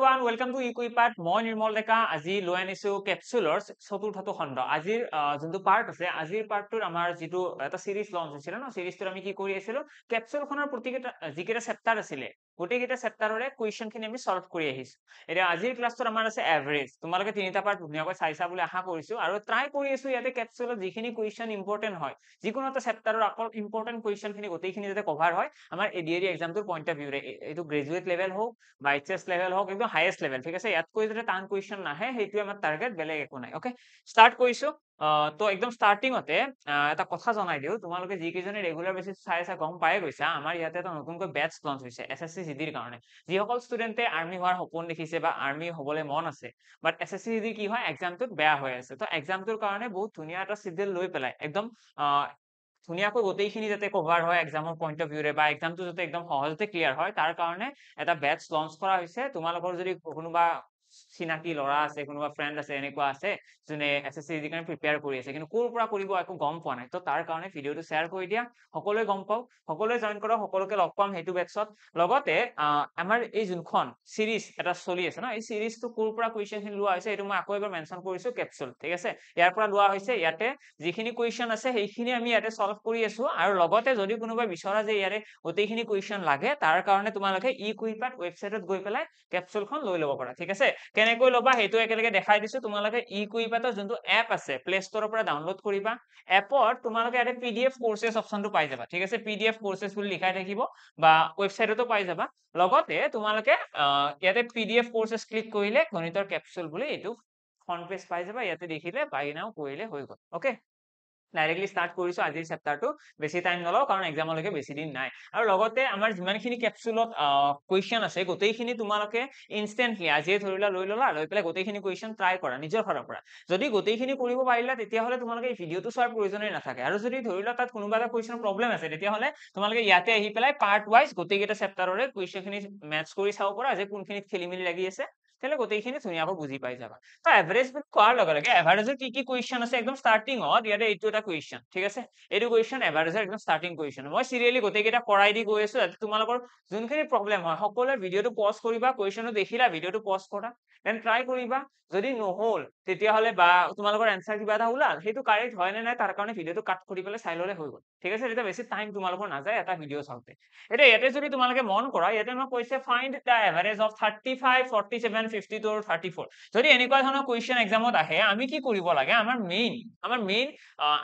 এভৰিওয়ান welcome to ইকুই পাৰ্ট মই নিৰ্মল ডেকা আজি লৈ আনিছো ক্যাপসুলস চতুৰ্থটো খণ্ড আজিৰ যোনটো পাৰ্ট আছে আজিৰ পাৰ্টটোৰ আমাৰ যিটো এটা সিৰিজ লঞ্চ হৈছিল ন সিৰিজটো আমি কি কৰি আছিলোঁ ক্যাপসুলখনৰ প্ৰতিকেটা যিকেটা চেপ্টাৰ আছিলে গোটেইকেইটা চেপ্টাৰৰে কুৱেশ্যনখিনি আমি চলভ কৰি আহিছোঁ এতিয়া আজিৰ ক্লাছটোত আমাৰ আছে এভাৰেজ তোমালোকে তিনিটা পাৰ্ট ধুনীয়াকৈ চাইছা বুলি আশা কৰিছোঁ আৰু ট্ৰাই কৰি আছোঁ ইয়াতে কেপচুলত যিখিনি কুৱেশ্যন ইম্পৰ্টেণ্ট হয় যিকোনো এটা চেপ্টাৰৰ অকল ইম্পৰ্টেণ্ট কুৱেশ্যনখিনি গোটেইখিনি যাতে কভাৰ হয় আমাৰ এডিয়েৰি এক্সামটোৰ পইণ্ট অফ ভিউৰে এইটো গ্ৰেজুৱেট লেভেল হওক বা এইচ এছ লেভেল হওক একদম হায়েষ্ট লেভেল ঠিক আছে ইয়াতকৈ যাতে টান কুৱেশ্যন নাহে সেইটোৱে আমাৰ টাৰ্গেট বেলেগ একো নাই অ'কে ষ্টাৰ্ট কৰিছোঁ তো একদম ষ্টাৰ্টিঙতে এটা কথা জনাই দিওঁ তোমালোকে যিকেইজনে ৰেগুলাৰ বেচিছ চাই চাই গম পাই গৈছা আমাৰ ইয়াতে এটা নতুনকৈ বেটছ লঞ্চ হৈছে এছ এছ চি জি ডিৰ কাৰণে যিসকল ষ্টুডেণ্টে আৰ্মি হোৱাৰ সপোন দেখিছে বা আৰ্মি হবলৈ মন আছে but S S C G D কি হয় এক্সামটোত বেয়া হৈ আছে তো এক্সামটোৰ কাৰণে বহুত ধুনীয়া এটা চিডিল লৈ পেলাই একদম ধুনীয়াকৈ গোটেইখিনি যাতে কভাৰ হয় এক্সামৰ পইণ্ট অফ ভিউৰে বা এক্সামটো যাতে একদম সহজতে ক্লিয়াৰ হয় তাৰ কাৰণে এটা বেটচ লঞ্চ কৰা হৈছে তোমালোকৰ যদি কোনোবা চিনাকি ল'ৰা আছে কোনোবা ফ্ৰেণ্ড আছে এনেকুৱা আছে যোনে এছ এছ কাৰণে প্ৰিপেয়াৰ কৰি আছে কিন্তু ক'ৰ পৰা কৰিব একো গম পোৱা নাই তো তাৰ কাৰণে ভিডিঅ'টো শ্বেয়াৰ কৰি দিয়া সকলোৱে গম পাওক সকলোৱে জইন কৰক সকলোকে লগ পাম সেইটো বেটছত লগতে আমাৰ এই যোনখন চিৰিজ এটা চলি আছে ন এই চিৰিজটো ক'ৰ পৰা কুৱেশ্যনখিনি লোৱা হৈছে এইটো মই আকৌ এবাৰ মেনশ্যন কৰিছোঁ কেপচুল ঠিক আছে ইয়াৰ পৰা লোৱা হৈছে ইয়াতে যিখিনি কুৱেশ্যন আছে সেইখিনি আমি ইয়াতে ছল্ভ কৰি আছো আৰু লগতে যদি কোনোবাই বিচৰা যে ইয়াৰে গোটেইখিনি কুৱেশ্যন লাগে তাৰ কাৰণে তোমালোকে ই কুইপাত ৱেবছাইটত গৈ পেলাই কেপচুলখন লৈ ল'ব পাৰা ঠিক আছে কেনেকৈ লবা হেতু একেলগে দেখাই দিছো তোমালোকে ইকুইপেটৰ যোনটো এপ আছে প্লে ষ্টোৰৰ পৰা ডাউনলোড কৰিবা এপৰ তোমালোকে এটা পিডিএফ কোর্সেছ অপচনটো পাই যাবা ঠিক আছে পিডিএফ কোর্সেছ বুলি লিখাই থাকিব বা ওয়েবসাইটতো পাই যাবা লগতে তোমালোকে ইয়াতে পিডিএফ কোর্সেছ ক্লিক কৰিলে গণিতৰ কেপচুল বুলি এটো ফ্রন্ট পেজ পাই যাবা ইয়াতে দেখিলে বাই নাও কইলে হৈ গ'ল ওকে ডাইৰেক্টলি ষ্টাৰ্ট কৰিছোঁ আজিৰ চেপ্টাৰটো বেছি টাইম নলওঁ কাৰণ এক্সামলৈকে বেছি দিন নাই আৰু লগতে আমাৰ যিমানখিনি কেপচুলত কুৱেশ্যন আছে গোটেইখিনি তোমালোকে ইনষ্টেণ্টলি আজিয়ে ধৰি লোৱা লৈ ল'লা লৈ পেলাই গোটেইখিনি কুৱেশ্যন ট্ৰাই কৰা নিজৰ ফালৰ পৰা যদি গোটেইখিনি কৰিব পাৰিলা তেতিয়াহ'লে তোমালোকে এই ভিডিঅ'টো চোৱাৰ প্ৰয়োজনেই নাথাকে আৰু যদি ধৰি লোৱা তাত কোনোবা এটা কুৱেশ্যনৰ প্ৰব্লেম আছে তেতিয়াহ'লে তোমালোকে ইয়াতে আহি পেলাই পাৰ্ট ৱাইজ গোটেইকেইটা চেপ্টাৰৰে কুৱেশ্যনখিনি মেটছ কৰি চাব পাৰা যে কোনখিনিত খেলিমেলি লাগি আছে তেতিয়াহ'লে গোটেইখিনি ধুনীয়াকৈ বুজি পাই যাবা তো এভাৰেজ বুলি কোৱাৰ লগে লগে এভাৰেজৰ কি কি কুৱেশ্যন আছে একদম ষ্টাৰ্টিঙত ইয়াতে এইটো এটা কুৱেশ্যন ঠিক আছে এইটো কুৱেশ্যন এভাৰেজৰ একদম ষ্টাৰ্টিং কুৱেশ্যন মই চিৰিয়েলি গোটেইকেইটা কৰাই দি গৈ আছো যাতে তোমালোকৰ যোনখিনি প্ৰব্লেম হয় সকলোৱে ভিডিঅ'টো পজ কৰিবা কুৱেশ্যনটো দেখিলা ভিডিঅ'টো পজ কৰা দেন ট্ৰাই কৰিবা যদি নহ'ল তেতিয়া হলে বা তোমালোকৰ এনসাৰ কিবা এটা ওলাল সেইটো কাৰেক্ট হয় নে নাই তাৰ কাৰণে ভিডিওটো কাট কৰি পেলাই চাই ল'লে হৈ গ'ল ঠিক আছে তেতিয়া বেছি টাইম তোমালোকৰ নাযায় এটা ভিডিঅ' চাওঁতে এতিয়া ইয়াতে যদি তোমালোকে মন কৰা ইয়াতে মই কৈছে find the average of thirty five forty seven fifty two আৰু থাৰ্টি ফ'ৰ যদি এনেকুৱা ধৰণৰ কুৱেশ্যন এক্সামত আহে আমি কি কৰিব লাগে আমাৰ মেইন আমাৰ মেইন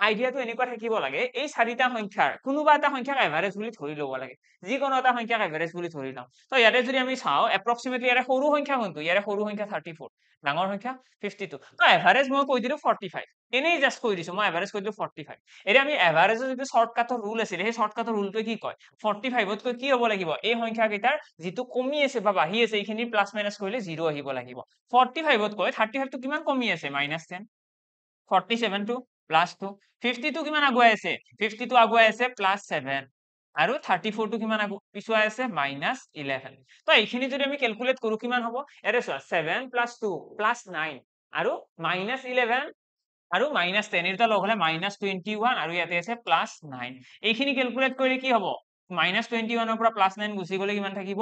আইডিয়াটো এনেকুৱা থাকিব লাগে এই চাৰিটা সংখ্যাৰ কোনোবা এটা সংখ্যাক এভাৰেজ বুলি ধৰি ল'ব লাগে যিকোনো এটা সংখ্যাক এভাৰেজ বুলি ধৰি লওঁ তো ইয়াতে যদি আমি চাওঁ এপ্ৰক্সিমেটলি ইয়াৰে সৰু সংখ্যা কোনটো ইয়াৰে সৰু সংখ্যা থাৰ্টি ফ'ৰ ডাঙৰ সংখ্যা ফিফটি টু ত' এভারেজ মই কৈ দিলো 45 এনেই জাস্ট কৈ দিছো মই এভারেজ কই দিলো 45 এতিয়া আমি এভাৰেজৰ যেটো শৰ্টকাটৰ ৰুল আছে এই শৰ্টকাটৰ রুলটো কি কয় 45 তকৈ কি হ'ব লাগিব এই সংখ্যা কেইটাৰ যেটো কমি আছে বা বাঢ়ি আছে এইখিনি প্লাস মাইনাস কৰিলে 0 আহিব লাগিব 45 তকৈ 35 তো কিমান কমি আছে মাইনাস 10 47 তো প্লাস 2 52 কিমান আগুৱাই আছে 52 আগুৱাই আছে প্লাস 7 আৰু 34 তো কিমান আগু পিছুৱাই আছে মাইনাস 11 ত' এইখিনি যদি আমি কেলকুলেট কৰো কিমান হ'ব চোৱা 7 প্লাস 2 প্লাস 9 আৰু মাইনাচ ইলেভেন আৰু মাইনাচ টেন এইটা লগ হলে মাইনাচ টুৱেণ্টি ওৱান আৰু ইয়াতে আছে প্লাছ নাইন এইখিনি কেলকুলেট কৰিলে কি হব মাইনাচ টুৱেণ্টি ওৱানৰ পৰা প্লাছ নাইন গুচি গলে কিমান থাকিব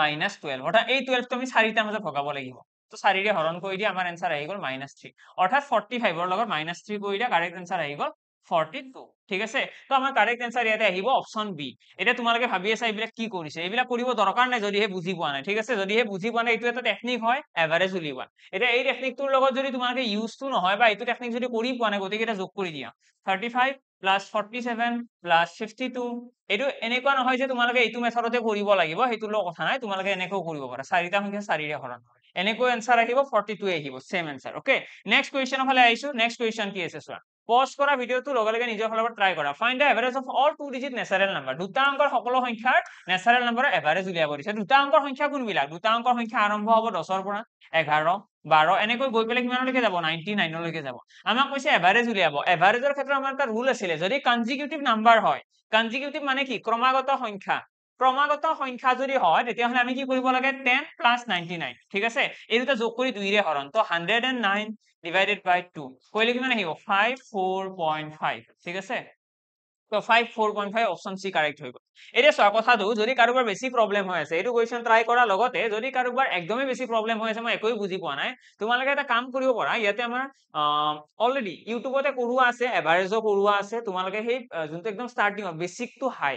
মাইনাচ টুৱেল্ভ অৰ্থাৎ এই টুৱেল্ভটো আমি চাৰিটাৰ মাজত ভগাব লাগিব তো চাৰিৰে হৰণ কৰি দিয়া আমাৰ এনচাৰ আহি গ'ল মাইনাচ থ্ৰী অৰ্থাৎ ফৰ্টি ফাইভৰ লগত মাইনাচ থ্ৰী কৰি দিয়া কাৰেক্ট এনচাৰ আহি গ'ল ফৰ্টি ঠিক আছে তো আমাৰ কাৰেক্ট এনচাৰ ইয়াতে আহিব অপশ্যন বি এতিয়া তোমালোকে ভাবি আছা এইবিলাক কি কৰিছে এইবিলাক কৰিব দৰকাৰ নাই যদিহে বুজি পোৱা নাই ঠিক আছে যদিহে বুজি পোৱা নাই এইটো এটা টেকনিক হয় এভাৰেজ উলিওৱা এতিয়া এই টেকনিকটোৰ লগত যদি তোমালোকে ইউজটো নহয় বা এইটো টেকনিক যদি কৰি পোৱা নাই গতিকে এটা যোগ কৰি দিয়া thirty five plus forty seven plus এইটো এনেকুৱা নহয় যে তোমালোকে এইটো মেথডতে কৰিব লাগিব সেইটোৰ লগত কথা নাই তোমালোকে এনেকৈ কৰিব পাৰা চাৰিটা সংখ্যা চাৰিৰে হৰণ এনেকৈ এনচাৰ আহিব ফৰ্টি টু আহিব ছেম নেক্সট কুৱেশ্যন কি আছে পজ কৰা ভিডিঅ'টো লগে লগে নিজৰ ফালৰ পৰা ট্ৰাই কৰা find the average of all two digit natural number দুটা অংকৰ সকলো সংখ্যাৰ নেচাৰেল নাম্বাৰৰ এভাৰেজ উলিয়াব দিছে দুটা অংকৰ সংখ্যা কোনবিলাক দুটা অংকৰ সংখ্যা আৰম্ভ হ'ব দহৰ পৰা এঘাৰ বাৰ এনেকৈ গৈ পেলাই কিমানলৈকে যাব নাইণ্টি নাইনলৈকে যাব আমাক কৈছে এভাৰেজ উলিয়াব এভাৰেজৰ ক্ষেত্ৰত আমাৰ এটা ৰুল আছিলে যদি কনজিকিউটিভ নাম্বাৰ হয় কনজিকিউটিভ মানে কি ক্ৰমাগত সংখ্যা ক্ৰমাগত সংখ্যা যদি হয় তেতিয়াহলে আমি কি কৰিব লাগে 10 প্লাস 99 ঠিক আছে এই দুটা যোগ কৰি দুইৰে হৰণ তো 109 ডিভাইডেড বাই 2 কইলে কিমান আহিব 54.5 ঠিক আছে তো 54.5 অপশন সি কারেক্ট হৈ গ' এৰে সয়া কথাটো যদি কাৰোবাৰ বেছি প্ৰবলেম হৈ আছে এইটো কোৱেশ্চন ট্ৰাই কৰাৰ লগতে যদি কাৰোবাৰ একদমেই বেছি প্ৰবলেম হৈ আছে মই একোই বুজি পোৱা নাই তোমালোকে এটা কাম কৰিব পাৰা ইয়াতে আমাৰ অলৰেডি ইউটিউবতে কৰুৱা আছে এভাৰেজো কৰুৱা আছে তোমালোকে হেই যোনটো একদম স্টাৰ্টিং বেসিকটো হাই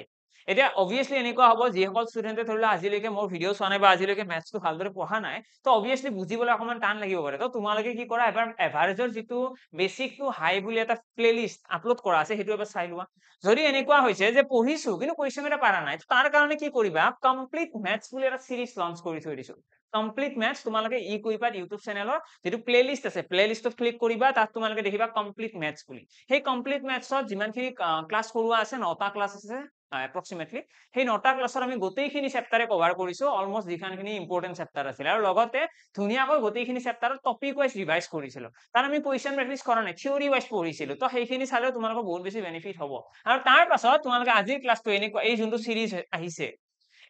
এতিয়া অবভিয়াসলি এনেকুৱা হ'ব যিসকল ষ্টুডেণ্টে ধৰি লওক আজিলৈকে মোৰ ভিডিঅ' চোৱা নাই বা আজিলৈকে মেথছটো ভালদৰে পঢ়া নাই তো অবভিয়াছলি বুজিবলৈ অকণমান টান লাগিব পাৰে তো তোমালোকে কি কৰা এবাৰ এভাৰেজৰ যিটো বেছিকটো হাই বুলি এটা প্লেলিষ্ট আপলোড কৰা আছে সেইটো এবাৰ চাই লোৱা যদি এনেকুৱা হৈছে যে পঢ়িছো কিন্তু কুৱেশ্যন এটা পাৰা নাই তাৰ কাৰণে কি কৰিবা কমপ্লিট মেথছ বুলি এটা চিৰিজ লঞ্চ কৰি থৈ দিছো কমপ্লিট মেথছ তোমালোকে ই কুইপাত ইউটিউব চেনেলৰ যিটো প্লেলিষ্ট আছে প্লেলিষ্টত ক্লিক কৰিবা তাত তোমালোকে দেখিবা কমপ্লিট মেথছ বুলি সেই কমপ্লিট মেথছত যিমানখিনি ক্লাছ কৰোৱা আছে নটা ক্লাছ আছে এপ্ৰক্সিমেটলি সেই নটা ক্লাছৰ আমি গোটেইখিনি চেপ্টাৰে কভাৰ কৰিছোঁ অলমষ্ট যিখানখিনি ইম্পৰ্টেণ্ট চেপ্টাৰ আছিল আৰু লগতে ধুনীয়াকৈ গোটেইখিনি চেপ্টাৰত টপিক ৱাইজ ৰিভাইজ কৰিছিলোঁ তাৰ আমি কুৱেশ্যন প্ৰেক্টিচ কৰা নাই থিয়ৰি ৱাইজ পঢ়িছিলোঁ তো সেইখিনি চালেও তোমালোকৰ বহুত বেছি বেনিফিট হ'ব আৰু তাৰ পাছত তোমালোকে আজিৰ ক্লাছটো এনেকুৱা এই যোনটো চিৰিজ আহিছে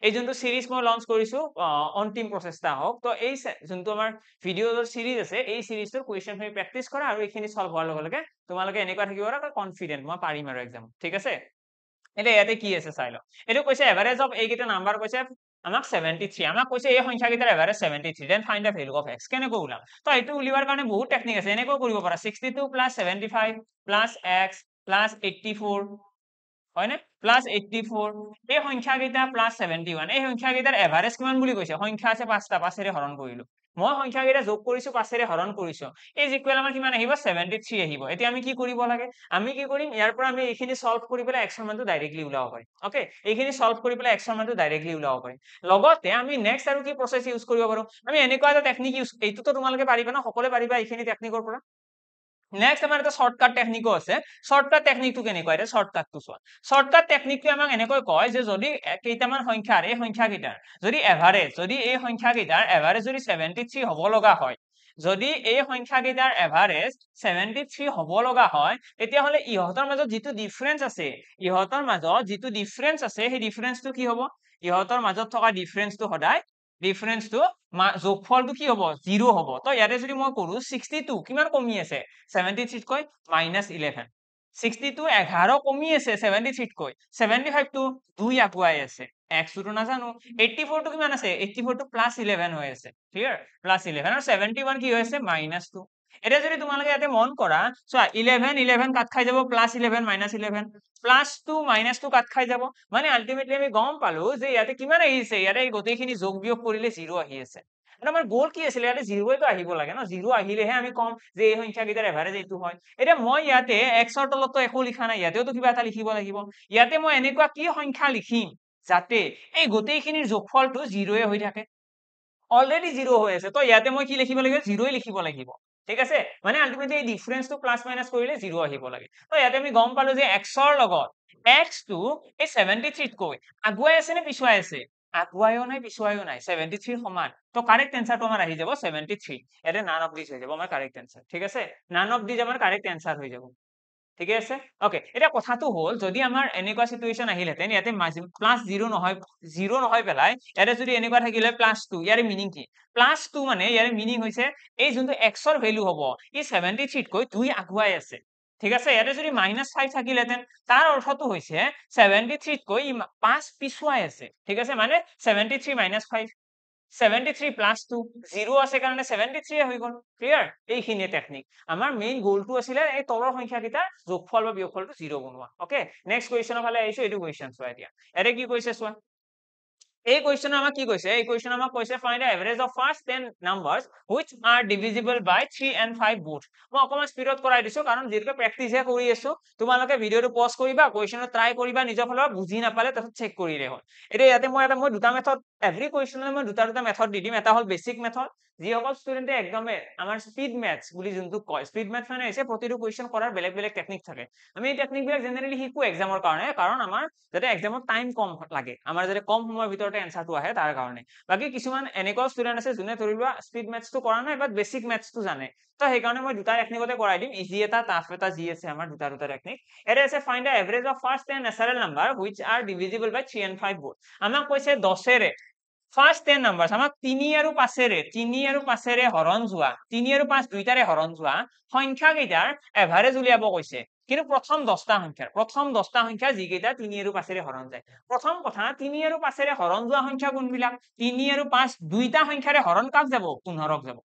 এই যোনটো চিৰিজ মই লঞ্চ কৰিছোঁ অন্তিম প্ৰচেছ এটা হওক তো এই যোনটো আমাৰ ভিডিঅ' চিৰিজ আছে এই চিৰিজটোৰ কুৱেশ্যনখিনি প্ৰেক্টিচ কৰা আৰু এইখিনি চল্ভ হোৱাৰ লগে লগে তোমালোকে এনেকুৱা থাকিব কনফিডেণ্ট মই পাৰিম আৰু একজাম ঠিক আছে এতিয়া ইয়াতে কি আছে চাই লওক এইটো কৈছে এভাৰেজ অফ এইকেইটা নাম্বাৰ কৈছে আমাক চেভেণ্টি থ্ৰী আমাক কৈছে এই সংখ্যাকেইটাৰ average seventy three then find the value of X কেনেকৈ ওলাম তো এইটো উলিওৱাৰ কাৰণে বহুত টেকনিক আছে এনেকৈ কৰিব পাৰা sixty two plus seventy five plus X plus eighty four হয়নে প্লাছ এইটটি ফ'ৰ এই সংখ্যাকেইটা প্লাছ ছেভেণ্টি ওৱান এই সংখ্যাকেইটাৰ এভাৰেজ কিমান বুলি কৈছে সংখ্যা আছে পাঁচটা পাঁচেৰে হৰণ কৰিলোঁ মই সংখ্যাকেইটা যোগ কৰিছো পাঁচেৰে হৰণ কৰিছো এই জিকুৱেল আমাৰ কিমান আহিব ছেভেণ্টি থ্ৰী আহিব এতিয়া আমি কি কৰিব লাগে আমি কি কৰিম ইয়াৰ পৰা আমি এইখিনি চল্ভ কৰি পেলাই এক্সট্ৰা মানটো ডাইৰেক্টলি ওলাব পাৰিম অকে এইখিনি চল্ভ কৰি পেলাই এক্সট্ৰা মানটো ডাইৰেক্টলি ওলাব পাৰিম লগতে আমি নেক্সট আৰু কি প্ৰচেছ ইউজ কৰিব পাৰোঁ আমি এনেকুৱা এটা টেকনিক ইউজ এইটোতো তোমালোকে পাৰিবা ন সকলোৱে পাৰিবা এইখিনি টেকনিকৰ পৰা নেক্সট আমাৰ এটা শ্বৰ্টকাট টেকনিকো আছে শ্বৰ্টকাট টেকনিকটো কেনেকুৱা এতিয়া শ্বৰ্টকাটটো চোৱা শ্বৰ্টকাট টেকনিকটোৱে আমাক এনেকৈ কয় যে যদি কেইটামান সংখ্যাৰ এই সংখ্যাকেইটাৰ যদি এভাৰেজ যদি এই সংখ্যাকেইটাৰ এভাৰেজ যদি ছেভেণ্টি থ্ৰী হ'ব লগা হয় যদি এই সংখ্যাকেইটাৰ এভাৰেজ ছেভেণ্টি থ্ৰী হ'ব লগা হয় তেতিয়াহ'লে ইহঁতৰ মাজত যিটো ডিফাৰেঞ্চ আছে ইহঁতৰ মাজত যিটো ডিফাৰেঞ্চ আছে সেই ডিফাৰেঞ্চটো কি হ'ব ইহঁতৰ মাজত থকা ডিফাৰেঞ্চটো সদায় ডিফাৰেঞ্চ টো জোগফলটো কি হব জিৰো হব তো ইয়াতে যদি মই কৰো ছিক্সটি টু কিমান কমি আছে ছেভেণ্টি থ্ৰীতকৈ মাইনাছ ইলেভেন ছিক্সটি টু এঘাৰ কমি আছে ছেভেণ্টি থ্ৰীতকৈ ছেভেণ্টি ফাইভটো দুই আগুৱাই আছে এক্সটোতো নাজানো এইটটি ফ'ৰটো কিমান আছে এইটটি ফ'ৰটো প্লাছ ইলেভেন হৈ আছে ক্লিয়াৰ প্লাছ ইলেভেন আৰু ছেভেণ্টি ওৱান কি হৈ আছে মাইনাছ টু এতিয়া যদি তোমালোকে ইয়াতে মন কৰা চোৱা ইলেভেন ইলেভেন কাট খাই যাব plus eleven minus eleven plus two minus two cut খাই যাব মানে আল্টিমেটলি আমি গম পালো যে ইয়াতে কিমান আহিছে ইয়াতে এই গোটেইখিনি যোগ বিয়োগ কৰিলে জিৰ' আহি আছে মানে আমাৰ গ'ল কি আছিলে ইয়াতে জিৰ'টো আহিব লাগে ন জিৰ' আহিলেহে আমি কম যে এই সংখ্যাকেইটাৰ এভাৰেজ এইটো হয় এতিয়া মই ইয়াতে এক্সৰ তলততো একো লিখা নাই ইয়াতেওতো কিবা এটা লিখিব লাগিব ইয়াতে মই এনেকুৱা কি সংখ্যা লিখিম যাতে এই গোটেইখিনিৰ যোগফলটো জিৰ'য়ে হৈ থাকে অলৰেডি জিৰ' হৈ আছে তো ইয়াতে মই কি লিখিব লাগিব জিৰ'ই লিখিব লাগিব ঠিক আছে মানে আলটিমেটলি এই ডিফাৰেন্সটো প্লাস মাইনাস কইলে জিৰো আহিব লাগে তো ইয়াতে আমি গম পালো যে x ৰ লগত x টো এই 73 ত কই আগুৱাই আছে নে পিছুৱাই আছে আগুৱাইও নাই পিছুৱাইও নাই 73 সমান তো কাৰেক্ট অ্যানসাৰটো আমাৰ আহি যাব 73 এটা নান অফ দিছ হৈ যাব আমাৰ কাৰেক্ট অ্যানসাৰ ঠিক আছে নান অফ দিছ আমাৰ কাৰেক্ট অ্যানসাৰ হৈ যাব ঠিকে আছে ওকে এটা কথাটো হল যদি আমাৰ এনেকুৱা সিচুয়েশন আহিলেতেন ইয়াতে প্লাস জিৰো নহয় জিৰো নহয় পেলাই ইয়াতে যদি এনেকুৱা থাকিলে প্লাস টু ইয়াৰ মিনিং কি প্লাস টু মানে ইয়াৰে মিনিং হৈছে এই যোনটো এক্সৰ ভেলু হব ই ছেভেণ্টি থ্ৰীতকৈ দুই আগুৱাই আছে ঠিক আছে ইয়াতে যদি মাইনাছ ফাইভ থাকিলেহেঁতেন তাৰ অৰ্থটো হৈছে ছেভেণ্টি থ্ৰীতকৈ ই পাঁচ পিছুৱাই আছে ঠিক আছে মানে seventy three minus five 73 plus 2 0 আছে কাৰণে 73 হৈ গল ক্লিয়াৰ এইখিনি টেকনিক আমাৰ মেইন গোলটো আছিল এই তলৰ সংখ্যা কিটা যোগফল বা বিয়োগফলটো 0 বনোৱা ওকে নেক্সট কোৱেশ্চন ফালে আহিছো এটো কোৱেশ্চন চোৱা এতিয়া এৰে কি কৈছে চোৱা এই কোয়েশ্চন আমাক কি কৈছে এই কোয়েশ্চন আমাক কৈছে find the average of first 10 numbers which are divisible by 3 and 5 both মই অকমান স্পিডত কৰাই দিছো কাৰণ জিৰকে প্ৰেক্টিছ হে কৰি আছো তোমালোকে ভিডিওটো পজ কৰিবা কোয়েশ্চনটো ট্ৰাই কৰিবা নিজৰ পৰা বুজি নাপালে তাতে চেক কৰি ৰেহ এতিয়া ইয়াতে মই এটা মই দুটা মেথড এভৰি কোয়েশ্চনৰ মই দুটা দুটা মেথড দি দিম এটা হল বেসিক মেথড যিসকল ষ্টুডেণ্টে একদম আমাৰ স্পীড মেথছ বুলি যোনটো কয় স্পীড মেথছ মানে হৈছে প্ৰতিটো কুৱেশ্যন কৰাৰ বেলেগ বেলেগ টেকনিক থাকে আমি এই টেকনিকবিলাক জেনেৰেলি শিকোঁ এক্সামৰ কাৰণে কাৰণ আমাৰ যাতে এক্সামত টাইম কম লাগে আমাৰ যাতে কম সময়ৰ ভিতৰতে এনচাৰটো আহে তাৰ কাৰণে বাকী কিছুমান এনেকুৱা ষ্টুডেণ্ট আছে যোনে ধৰি লোৱা স্পীড মেথছটো কৰা নাই বাট বেচিক টো জানে তো সেইকাৰণে মই দুটা টেকনিকতে কৰাই দিম ইজি e এটা টাফ এটা যি আছে আমাৰ দুটা দুটা টেকনিক এটা আছে find the average of first and natural number which are divisible by three and five আমাক কৈছে দহেৰে ফাৰ্ষ্ট টেন নাম্বাৰ আমাক তিনি আৰু পাঁচেৰে তিনি আৰু পাঁচেৰে হৰণ যোৱা তিনি আৰু পাঁচ দুইটাৰে হৰণ যোৱা সংখ্যাকেইটাৰ এভাৰেজ উলিয়াব কৈছে কিন্তু প্ৰথম দহটা সংখ্যাৰ প্ৰথম দহটা সংখ্যা যিকেইটা তিনি আৰু পাঁচেৰে হৰণ যায় প্ৰথম কথা তিনি আৰু পাঁচেৰে হৰণ যোৱা সংখ্যা কোনবিলাক তিনি আৰু পাঁচ দুইটা সংখ্যাৰে হৰণ কাক যাব পোন্ধৰক যাব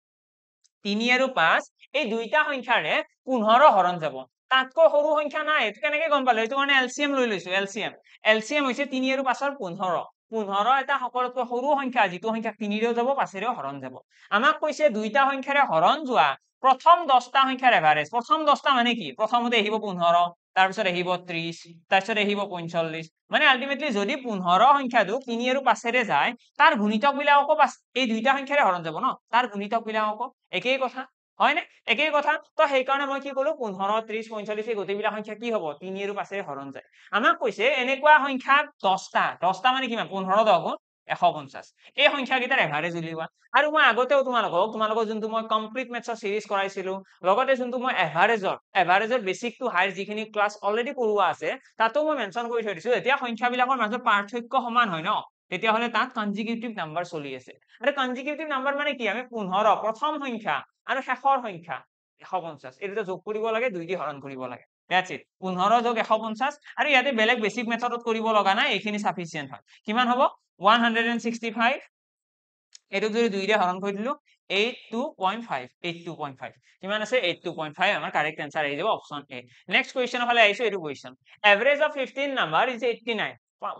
তিনি আৰু পাঁচ এই দুইটা সংখ্যাৰে পোন্ধৰ হৰণ যাব তাতকৈ সৰু সংখ্যা নাই এইটো কেনেকে গম পালো সেইটো কাৰণে এলচিয়াম লৈ লৈছো এলচিয়াম এলচিয়াম হৈছে তিনি আৰু পাঁচৰ পোন্ধৰ পোন্ধৰ এটা সকলোতকৈ সৰু সংখ্যা যিটো সংখ্যা তিনিৰেও যাব পাঁচেৰেও হৰণ যাব আমাক কৈছে দুইটা সংখ্যাৰে হৰণ যোৱা প্ৰথম দহটা সংখ্যাৰ এভাৰেজ প্ৰথম দহটা মানে কি প্ৰথমতে আহিব পোন্ধৰ তাৰপিছত আহিব ত্ৰিশ তাৰপিছত আহিব পঞ্চল্লিশ মানে আল্টিমেটলি যদি পোন্ধৰ সংখ্যাটো তিনি আৰু পাঁচেৰে যায় তাৰ গুণিতকবিলাককো পাছ এই দুইটা সংখ্যাৰে হৰণ যাব ন তাৰ গুণিতকবিলাককো একেই কথা হয়নে একেই কথা তো সেইকাৰণে মই কি ক'লো পোন্ধৰ ত্ৰিশ পঞ্চল্লিশ এই গোটেইবিলাক সংখ্যা কি হ'ব তিনি আৰু পাঁচেৰে হৰণ যায় আমাক কৈছে এনেকুৱা সংখ্যা দহটা দহটা মানে কিমান পোন্ধৰ দহ গুণ এশ পঞ্চাশ এই সংখ্যা কেইটাৰ এভাৰেজ উলিওৱা আৰু মই আগতেও তোমালোকক তোমালোকৰ যোনটো মই কমপ্লিট মেথছৰ ছিৰিজ কৰাইছিলো লগতে যোনটো মই এভাৰেজৰ এভাৰেজৰ বেচিকটো হায়াৰ যিখিনি ক্লাছ অলৰেডি পঢ়োৱা আছে তাতো মই মেনশ্যন কৰি থৈ দিছো এতিয়া সংখ্যাবিলাকৰ মাজত পাৰ্থক্য সমান হয় ন তেতিয়া হলে তাত কনজিকিউটিভ নাম্বাৰ চলি আছে আৰু কনজিকিউটিভ নাম্বাৰ মানে কি আমি 15 প্ৰথম সংখ্যা আৰু শেষৰ সংখ্যা 150 এইটো যোগ কৰিব লাগে দুই দি হৰণ কৰিব লাগে দ্যাটস ইট 15 যোগ 150 আৰু ইয়াতে বেলেগ বেসিক মেথডত কৰিব লগা নাই এখিনি সাফিসিয়েন্ট হয় কিমান হ'ব 165 এইটো যদি দুই দি হৰণ কৰি দিলো 82.5 82.5 কিমান আছে 82.5 আমাৰ কৰেক্ট আনসাৰ আহি যাব অপচন এ নেক্সট কোৱেশ্চন হলে আইছো এটো question average of 15 number is 89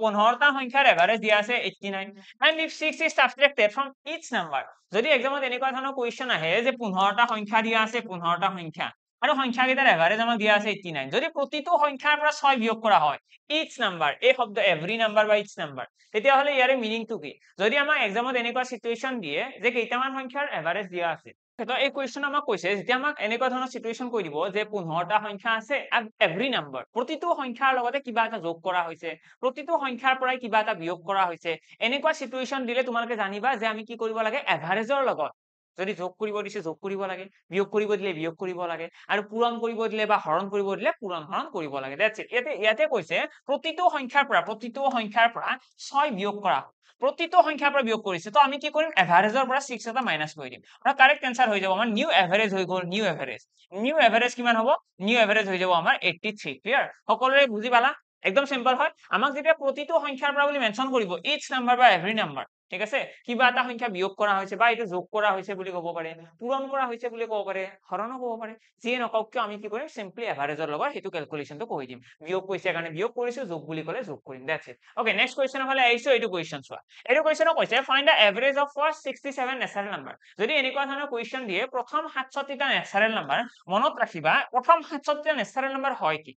onlarda hangi rəqəmləri deyəsə etkinə. And if 6 is subtracted from each number. Yəni examda eləyə qalan question aha, yəni 15 ta hangi rəqəmləri deyəsə 15 ta hangi. আৰু সংখ্যা কেইটাৰ average আমাক দিয়া আছে 89 যদি প্ৰতিটো সংখ্যাৰ পৰা 6 বিয়োগ কৰা হয় ইচ নাম্বাৰ এ শব্দ every number by each number তেতিয়া হলে ইয়াৰ মিনিংটো কি যদি আমাক এক্সামত এনেকুৱা সিচুয়েশ্বন দিয়ে যে কেইটামান সংখ্যাৰ এভাৰেজ দিয়া আছে তেতিয়া এই কোৱেশ্চন আমাক কৈছে যেতিয়া আমাক এনেকুৱা ধৰণৰ সিচুয়েশ্বন কৈ দিব যে পোন্ধৰটা সংখ্যা আছে আৰু এভৰি নাম্বাৰ প্ৰতিটো সংখ্যাৰ লগতে কিবা এটা যোগ কৰা হৈছে প্ৰতিটো সংখ্যাৰ পৰাই কিবা এটা বিয়োগ কৰা হৈছে এনেকুৱা সিচুয়েশ্বন দিলে তোমালোকে জানিবা যে আমি কি কৰিব লাগে এভাৰেজৰ লগত যদি যোগ কৰিব দিছে যোগ কৰিব লাগে বিয়োগ কৰিব দিলে বিয়োগ কৰিব লাগে আৰু পূৰণ কৰিব দিলে বা হৰণ কৰিব দিলে পূৰণ হৰণ কৰিব লাগে ইয়াতে ইয়াতে কৈছে প্ৰতিটো সংখ্যাৰ পৰা প্ৰতিটো সংখ্যাৰ পৰা ছয় বিয়োগ কৰা প্ৰতিটো সংখ্যাৰ পৰা বিয়োগ কৰিছে ত' আমি কি কৰিম এভাৰেজৰ পৰা ছিক্স এটা মাইনাছ কৰি দিম আৰু কাৰেক্ট এনচাৰ হৈ যাব আমাৰ নিউ এভাৰেজ হৈ গ'ল নিউ এভাৰেজ নিউ এভাৰেজ কিমান হ'ব নিউ এভাৰেজ হৈ যাব আমাৰ এইটি থ্ৰী ক্লিয়াৰ সকলোৰে বুজি পালা একদম সিম্পল হয় আমাক যেতিয়া প্ৰতিটো সংখ্যাৰ পৰা বুলি মেনশন কৰিব ইচ নাম্বাৰ বা এভৰি নাম্বাৰ ঠিক আছে কিবা এটা সংখ্যা বিয়োগ কৰা হৈছে বা এইটো যোগ কৰা হৈছে বুলি ক'ব পাৰে পূৰণ কৰা হৈছে বুলি ক'ব পাৰে হৰণো ক'ব পাৰে যিয়ে নকওক কিয় আমি কি কৰিম চিম্পলি এভাৰেজৰ লগত সেইটো কেলকুলেশ্যনটো কৰি দিম বিয়োগ কৰিছে কাৰণে বিয়োগ কৰিছোঁ যোগ বুলি ক'লে যোগ কৰিম that it okay next question হ'লে আহিছোঁ এইটো কুৱেশ্যন চোৱা এইটো কুৱেশ্যনো কৈছে find the average of first sixty seven natural number যদি এনেকুৱা ধৰণৰ কুৱেশ্যন দিয়ে প্ৰথম সাতষষ্ঠিটা নেচাৰেল নাম্বাৰ মনত ৰাখিবা প্ৰথম সাতষষ্ঠিটা নেচাৰেল নাম্বাৰ হয় কি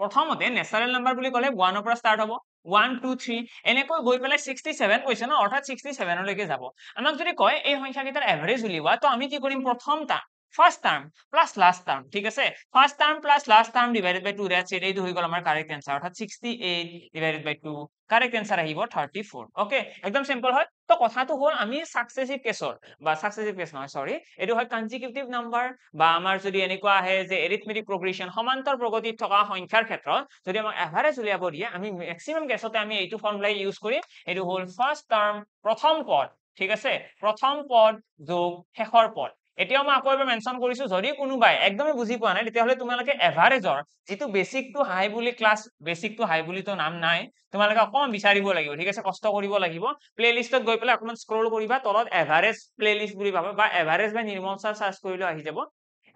প্ৰথমতে নেচাৰেল নাম্বাৰ বুলি ক'লে ওৱানৰ পৰা ষ্টাৰ্ট হ'ব ওৱান টু থ্ৰী এনেকৈ গৈ পেলাই ছিক্সটি ছেভেন কৈছে ন অৰ্থাৎ ছিক্সটি ছেভেনলৈকে যাব আমাক যদি কয় এই সংখ্যাকেইটাৰ এভাৰেজ উলিওৱা ত' আমি কি কৰিম প্ৰথমটা first term plus last term ঠিক আছে first term plus last term divided by 2 that's it এইটো হৈ গ'ল আমাৰ কারেক্ট আনসার অর্থাৎ 68 ডিভাইডেড বাই 2 কারেক্ট আনসার আহিব 34 ওকে একদম সিম্পল হয় তো কথাটো হল আমি সাকসেসিভ কেসৰ বা সাকসেসিভ কেস নহয় সৰি এটো হয় কনজিকিউটিভ নাম্বাৰ বা আমাৰ যদি এনেকুৱা আহে যে এৰিথমেটিক প্ৰগ্ৰেশন সমান্তৰ প্ৰগতি থকা সংখ্যাৰ ক্ষেত্ৰত যদি আমাক এভাৰেজ উলিয়াব দিয়ে আমি ম্যাক্সিমাম কেসতে আমি এইটো ফৰ্মুলা ইউজ কৰিম এটো হল ফাৰ্স্ট টাৰ্ম প্ৰথম পদ ঠিক আছে প্ৰথম পদ যোগ শেষৰ পদ এতিয়াও মই আকৌ এবাৰ মেনশ্যন কৰিছো যদি কোনোবাই একদমেই বুজি পোৱা নাই তেতিয়াহ'লে তোমালোকে এভাৰেজৰ যিটো বেচিকটো হাই বুলি ক্লাছ বেচিকটো হাই বুলিতো নাম নাই তোমালোকে অকণমান বিচাৰিব লাগিব ঠিক আছে কষ্ট কৰিব লাগিব প্লেলিষ্টত গৈ পেলাই অকণমান স্ক্ৰল কৰিবা তলত এভাৰেজ প্লেলিষ্ট বুলি ভাবা বা এভাৰেজ বা নিৰ্মল ছাৰ চাৰ্চ কৰিলেও আহি যাব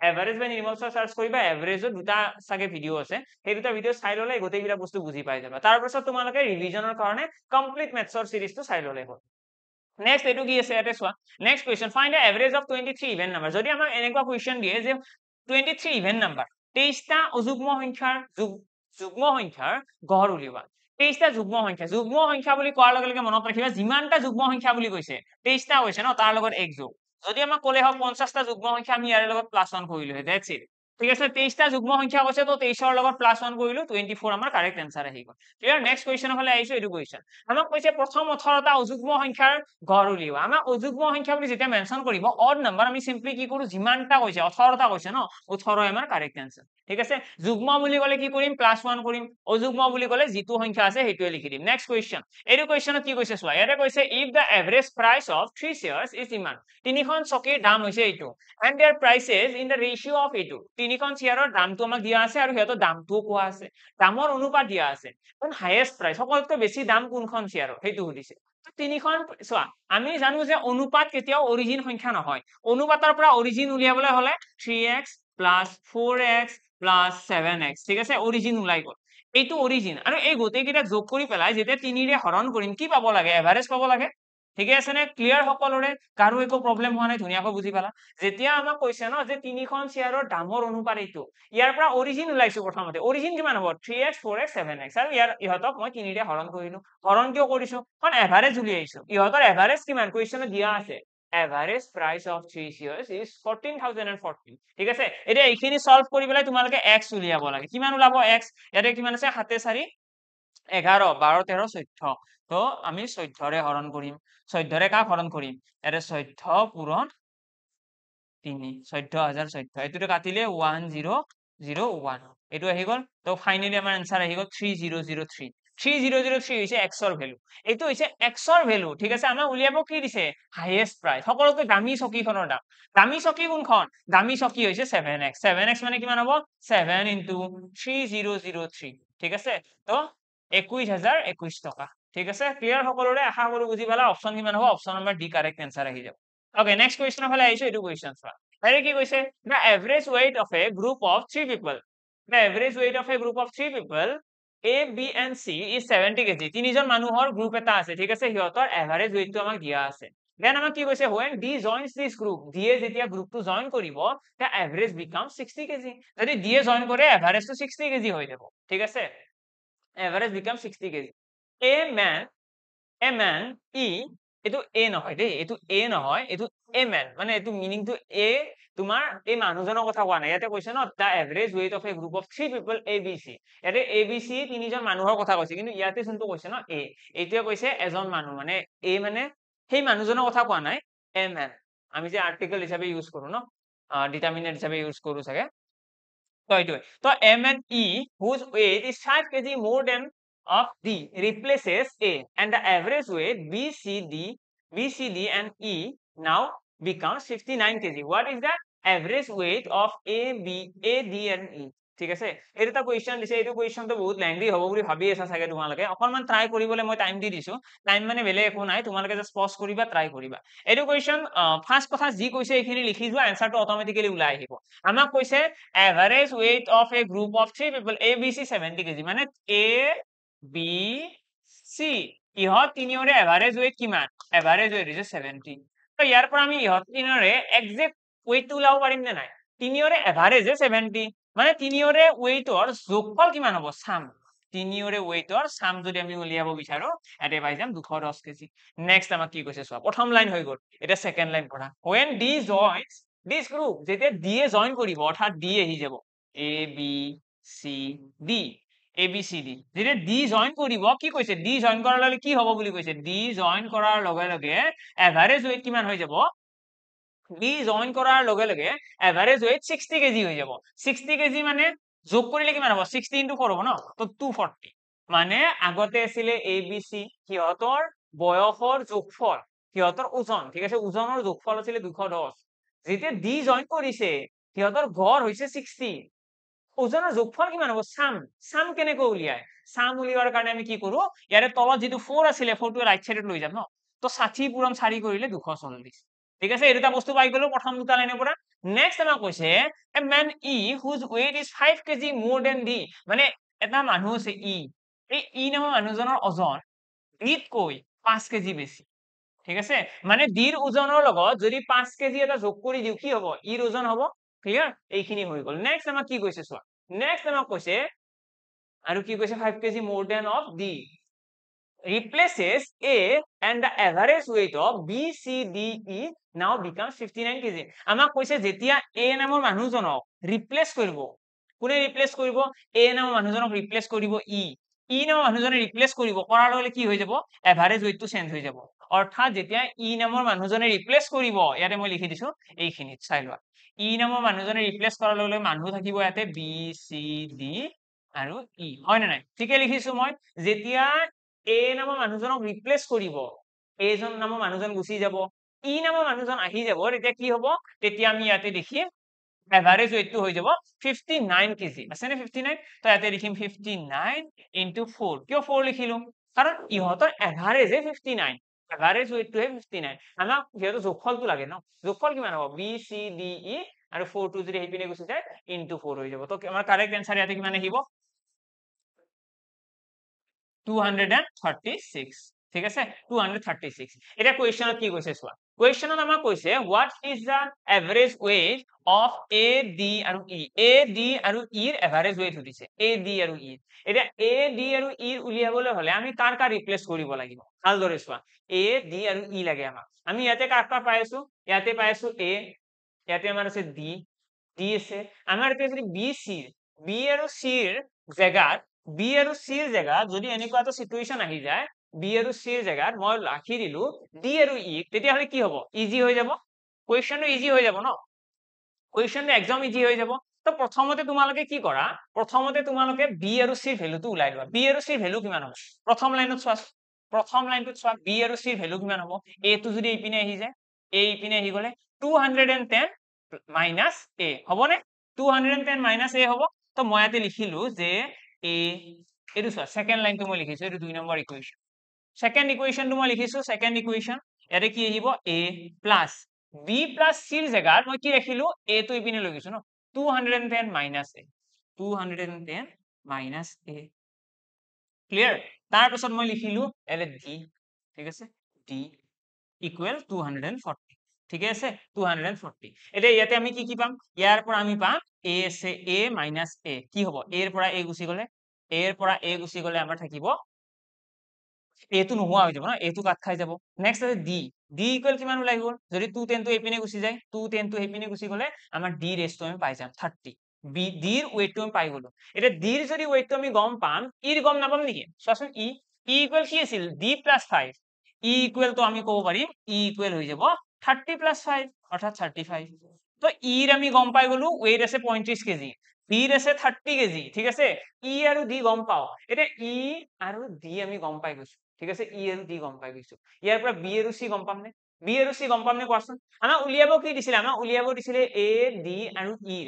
এভাৰেজ বা নিৰ্মল ছাৰ চাৰ্চ কৰিবা এভাৰেজত দুটা চাগে ভিডিঅ' আছে সেই দুটা ভিডিঅ' চাই ল'লে গোটেইবিলাক বস্তু বুজি পাই যাবা তাৰপিছত তোমালোকে ৰিভিজনৰ কাৰণে কমপ্লিট মেথছৰ চিৰিজটো চাই ল'লে হ'ল Next, এইটো কি আছে এটা চোৱা next question find the average of twenty even number যদি আমাক এনেকুৱা কুৱেশ্যন দিয়ে যে টুৱেণ্টি থ্ৰী ইভেন নাম্বাৰ তেইছটা অযুগ্ম সংখ্যাৰ যুগ্ম সংখ্যাৰ গড় উলিওৱা তেইছটা যুগ্ম সংখ্যা যুগ্ম সংখ্যা বুলি কোৱাৰ লগে লগে মনত ৰাখিবা যিমানটা যুগ্ম সংখ্যা বুলি কৈছে তেইছটা হৈছে ন তাৰ লগত এক যোগ যদি আমাক কলে হওক পঞ্চাছটা যুগ্ম সংখ্যা আমি ইয়াৰ লগত প্লাছ অন কৰিলোহে ডেট ছিট ঠিক আছে 23 যুগ্ম সংখ্যা কৈছে তো 23 লগত প্লাছ ওৱান কৰিলো 24 আমাৰ কৰেক্ট আনসাৰ আহিব ক্লিয়াৰ নেক্সট কোৱেশ্চন হলে আইছো এটো কোৱেশ্চন আমাক কৈছে প্ৰথম অথৰতা অযুগ্ম সংখ্যাৰ গড় উলিও আমাৰ অযুগ্ম সংখ্যা বুলি যেতিয়া মেনশন কৰিব অড নম্বৰ আমি সিম্পলি কি কৰো জিমানটা কৈছে অথৰতা কৈছে ন 18 আমাৰ কৰেক্ট আনসাৰ ঠিক আছে যুগ্ম বুলি গলে কি কৰিম প্লাছ ওৱান কৰিম অযুগ্ম বুলি গলে যিটো সংখ্যা আছে সেইটোৱে লিখি দিম নেক্সট কুৱেশ্যন এইটো কুৱেশ্যনত কি কৈছে সোৱা ইয়াতে কৈছে if the average price of three shares is ইমান তিনিখন চকীৰ দাম হৈছে এইটো and their prices in the ratio' of এইটো তিনিখন চিয়াৰৰ দামটো আমাক দিয়া আছে আৰু সিহঁতৰ দামটোও কোৱা আছে দামৰ অনুপাত দিয়া আছে কাৰণ হায়েষ্ট প্ৰাইচ সকলোতকৈ বেছি দাম কোনখন চিয়াৰৰ সেইটো সুধিছে তিনিখন চোৱা আমি জানো যে অনুপাত কেতিয়াও অৰিজিন সংখ্যা নহয় অনুপাতৰ পৰা অৰিজিন উলিয়াবলৈ হলে three X plus four X plus seven X ঠিক আছে অৰিজিন ওলাই গ'ল এইটো অৰিজিন আৰু এই গোটেইকেইটা যোগ কৰি পেলাই যেতিয়া তিনিৰে হৰণ কৰিম কি পাব লাগে এভাৰেজ পাব লাগে ঠিকে আছেনে ক্লিয়াৰ সকলোৰে কাৰো একো প্ৰব্লেম হোৱা নাই ধুনীয়াকৈ বুজি পালা যেতিয়া আমাক কৈছে ন যে তিনিখন চেয়াৰৰ দামৰ অনুপাত এইটো ইয়াৰ পৰা অৰিজিন ওলাইছো প্ৰথমতে অৰিজিন কিমান হ'ব three X four X seven X আৰু ইয়াৰ ইহঁতক মই তিনিৰে হৰণ কৰিলো হৰণ কিয় কৰিছো কাৰণ এভাৰেজ উলিয়াইছো ইহঁতৰ এভাৰেজ কিমান কুৱেশ্যনত দিয়া আছে average price of three shares is fourteen thousand and fourteen ঠিক আছে এতিয়া এইখিনি চল্ভ কৰি পেলাই তোমালোকে এক্স উলিয়াব লাগে কিমান ওলাব এক্স ইয়াতে কিমান আছে সাতে চাৰি এঘাৰ বাৰ তেৰ চৈধ্য তো আমি চৈধ্যৰে হৰণ কৰিম চৈধ্যৰে কাক হৰণ কৰিম এৰ চৈধ্য পূৰণ তিনি চৈধ্য হাজাৰ চৈধ্য এইটা কাটিলে ওয়ান জিরো জিরো ওয়ান এইটো আহি গ'ল তো ফাইনালি আমার আনসার আহি গেল three zero zero three three zero zero three হয়েছে এক্সর ভ্যালু এইটা হয়েছে এক্সর ভ্যালু ঠিক আছে আমার উলিয়াব কি দিছে হাইয়েস্ট প্রাইস সকলকে দামি চকীখনের দাম দামী চকী কোনখন দামী চকী হৈছে সেভেন এক্স সেভেন এক্স মানে কিমান হব seven into three zero zero three ঠিক আছে তো একৈশ হাজাৰ একৈশ টকা ঠিক আছে ক্লিয়াৰ সকলৰে আশা কৰো বুজি পালা অপশন কিমান হবো option number D correct answer আহি যাব ওকে নেক্সট কোয়েশন ফলে আইছো এটু কোয়েশন ফা তাইরে কি কইছে the average weight of a group of 3 people the average weight of a group of 3 people A B and C is 70 KG তিনজন মানুহৰ গ্ৰুপ এটা আছে ঠিক আছে হিয়তৰ এভাৰেজ ওয়েটটো আমাক দিয়া আছে দেন আমাক কি কৈছে when D joins this group D A যেতিয়া গ্ৰুপটো জইন কৰিব তে এভাৰেজ বিকাম 60 কেজি যদি ডি এ জইন কৰে এভাৰেজটো 60 কেজি হৈ যাব ঠিক আছে average become 60 KG a man a man E এইটো এ নহয় দেই এইটো এ নহয় এইটো এ মেন মানে এইটো মিনিংটো এ তোমাৰ এই মানুহজনৰ কথা কোৱা নাই ইয়াতে কৈছে now the average weight of a group of three people A B C ইয়াতে এ বি চি তিনিজন মানুহৰ কথা কৈছে কিন্তু ইয়াতে যোনটো কৈছে ন এ এইটোৱে কৈছে এজন মানুহ মানে এ মানে সেই মানুহজনৰ কথা কোৱা নাই এ মেন আমি যে আৰ্টিকেল হিচাপে ইউজ কৰো ন ডিটাৰমিনেট হিচাপে ইউজ কৰোঁ চাগে তো এইটোৱে তো M N E whose weight is five KG more than of D replaces A and the average weight B, C, D, B, C, D and E now becomes 59 kg. What is the average weight of A, B, A, D and E? ঠিক আছে এইটা question দিছে এইটো কুৱেশ্যনটো বহুত লেংগি হ'ব বুলি ভাবি আছে বি সি ইহত তিনিওৰে এভাৰেজ ৱেইট কিমান এভাৰেজ ৱেইট হৈছে ছেভেণ্টি তো ইয়াৰ পৰা আমি ইহত তিনিওৰে একজেক্ট ৱেইটটো ওলাব পাৰিম নে নাই তিনিওৰে এভাৰেজ হে ছেভেণ্টি মানে তিনিওৰে ৱেইটৰ জোখফল কিমান হ'ব চাম তিনিওৰে ৱেইটৰ চাম যদি আমি উলিয়াব বিচাৰো এতিয়া পাই যাম দুশ দহ কেজি নেক্সট আমাক কি কৈছে চোৱা প্ৰথম লাইন হৈ গ'ল এতিয়া ছেকেণ্ড লাইন পঢ়া when D join this group যেতিয়া ডি এ জইন কৰিব অৰ্থাৎ ডি আহি যাব A B C D ABCD. Did it disjoint for the walkie? Quis a disjoint corral key hobbly quis a disjoint corral logal again. Average weight kiman hojabo. Disjoint corral logal again. Average weight sixty kg hojabo. Sixty kg mane zokuri like manabo. Sixteen to corobono. To two forty. Mane agote sile ABC. Kyotor boyo for zokfor. Kyotor uzon. Kikas uzon or zokfor sile dukodos. Did it disjoint corise? Kyotor gor which is sixteen. ওজনৰ যোগফল কিমান হব চাম চাম কেনেকৈ উলিয়াই চাম উলিওৱাৰ কাৰণে আমি কি কৰো ইয়াৰে তলত যদি ফোৰ আসে ফোৰটু ৰাইট সাইডে লৈ যাম ন তো ষাঠি পূৰণ চাৰি কৰিলে দুশ চল্লিশ ঠিক আছে এই দুটা বস্তু পাই গলো প্ৰথম দুটা লাইনেৰ পৰা নেক্সট আমার কৈছে এ man E whose weight is five kg more than D মানে এটা মানুহ আছে ই e। এই ই e নামৰ মানুহজনৰ ওজন ডিতক পাঁচ কেজি বেছি ঠিক আছে মানে ওজনৰ লগত যদি পাঁচ কেজি এটা যোগ কৰি দিওঁ কি হব e ৰ ওজন হব ক্লিয়াৰ এইখিনি হৈ গল নেক্সট আমাক কি কৈছে সোৱা নেক্সট আমাক কৈছে আৰু কি কৈছে 5 kg more than of D replaces a and the average weight of b c d e now becomes 59 kg ama koise jetia a namor manujono replace koribo kune replace koribo a namor manujono replace koribo e e namor manujono replace koribo korar hole ki hoi jabo average weight to change hoi jabo orthat jetia e namor manujono replace koribo yate moi likhi disu ei khini chailwa ই নামৰ মানুহজনে replace কৰাৰ লগে লগে মানুহ থাকিব ইয়াতে B C D আৰু ই e, হয় নে নাই ঠিকে লিখিছো মই যেতিয়া এ নামৰ মানুহজনক ৰিপ্লেচ কৰিব এজন নামৰ মানুহজন গুচি যাব ই e নামৰ মানুহজন আহি যাব তেতিয়া কি হব তেতিয়া আমি ইয়াতে দেখিম এভাৰেজ ৱেইটটো হৈ যাব ফিফটি নাইন কেজি আছেনে ফিফটি নাইন তো ইয়াতে লিখিম ফিফটি নাইন ইন্টু ফ'ৰ কিয় ফ'ৰ লিখিলো কাৰণ ইহঁতৰ এভাৰেজে ফিফটি নাইন গাড়ীৰ চুইটটোহে ফিফটি নাইন আমাক সিহঁতৰ জোখফলটো লাগে ন জোখফল কিমান হ'ব বি চি ডি ই আৰু ফ'ৰ টু জিৰ' সেইপিনে গুচি যায় ইনটু ফ'ৰ হৈ যাব তো আমাৰ কাৰেক্ট এনচাৰ ইয়াতে কিমান আহিব two hundred and thirty six ঠিক আছে 236 এটা কোয়েশ্চনত কি কৈছে সোৱা কোয়েশ্চনত আমাক কৈছে what is the average weight of A D আৰু ই এ ডি আৰু ইৰ এভাৰেজ ওয়েট হৈছে এ ডি আৰু ই এটা এ ডি আৰু ইৰ e উলিয়াবলৈ হলে আমি কাৰ কাৰ ৰিপ্লেচ কৰিব লাগিব ভালদৰে সোৱা এ ডি আৰু ই e লাগে আমাক আমি ইয়াতে কাৰ কা পাই আছো ইয়াতে পাই আছো এ ইয়াতে আমাৰ আছে ডি ডি আছে আমাৰ ইয়াতে বি চি বি আৰু চিৰ জেগাত বি আৰু চিৰ জেগাত যদি এনেকুৱা এটা চিটুৱেশ্যন আহি যায় বি আৰু চিৰ জেগাত মই ৰাখি দিলো ডি আৰু ই e, তেতিয়াহ'লে কি হ'ব ইজি হৈ যাব কুৱেশ্যনটো ইজি হৈ যাব ন কুৱেশ্যনটো একদম ইজি হৈ যাব তো প্ৰথমতে তোমালোকে কি কৰা প্ৰথমতে তোমালোকে বি আৰু চিৰ ভেলুটো ওলাই লোৱা বি আৰু চিৰ ভেলু কিমান হ'ব প্ৰথম লাইনত চোৱা প্ৰথম লাইনটোত চোৱা বি আৰু চিৰ ভেলু কিমান হ'ব এটো যদি এইপিনে আহি যায় এ ইপিনে আহি গ'লে two hundred and ten minus A হ'বনে two hundred and ten minus A হ'ব তো মই ইয়াতে লিখিলো যে এ এইটো চোৱা ছেকেণ্ড লাইনটো মই লিখিছো এইটো দুই number equation Second equation to my lihisu, second equation, Ereki hibo A plus B plus C is a guard, no kirahilo, A to Ibin logisu, no, two hundred and ten minus A, two hundred and ten minus A. Clear? Tarpus on my lihilo, L D, Tigase, D equal two hundred and forty. Tigase, two hundred and forty. Ede yatamiki kipam, yar porami pam, A say A minus A, kihobo, air for a gusigole, air for a gusigole amatakibo, এইটো নোহোৱা হৈ যাব ন এইটো কাট খাই যাব next আছে D D equal কিমান ওলাই গ'ল যদি টু টেনটো এইপিনে গুচি যায় টু টেনটো সেইপিনে গুচি গ'লে আমাৰ ডি ৰেষ্টটো আমি পাই যাম থাৰ্টি বি ডিৰ ৱেইটটো আমি পাই গ'লো এতিয়া ডিৰ যদি ৱেইটটো আমি গম পাম ইৰ e গম নাপাম নেকি চোৱাচোন ই ই ইকুৱেল কি আছিল ডি প্লাছ ফাইভ ই ইকুৱেলটো আমি ক'ব পাৰিম ই e ইকুৱেল হৈ যাব থাৰ্টি প্লাছ ফাইভ অৰ্থাৎ থাৰ্টি ফাইভ তো ইৰ e আমি গম পাই গ'লো ৱেইট আছে পঁয়ত্ৰিছ কেজি বিৰ আছে থাৰ্টি কেজি ঠিক আছে ই আৰু ডি গম পাওঁ এতিয়া ই আৰু ডি আমি গম পাই গৈছো ঠিক আছে ই এন টি গম পাই গৈছো ইয়াৰ পৰা বি আৰু চি গম পামনে বি আৰু চি গম পামনে কোৱাচোন আমাক উলিয়াব কি দিছিলে আমাক উলিয়াব দিছিলে এ ডি আৰু ই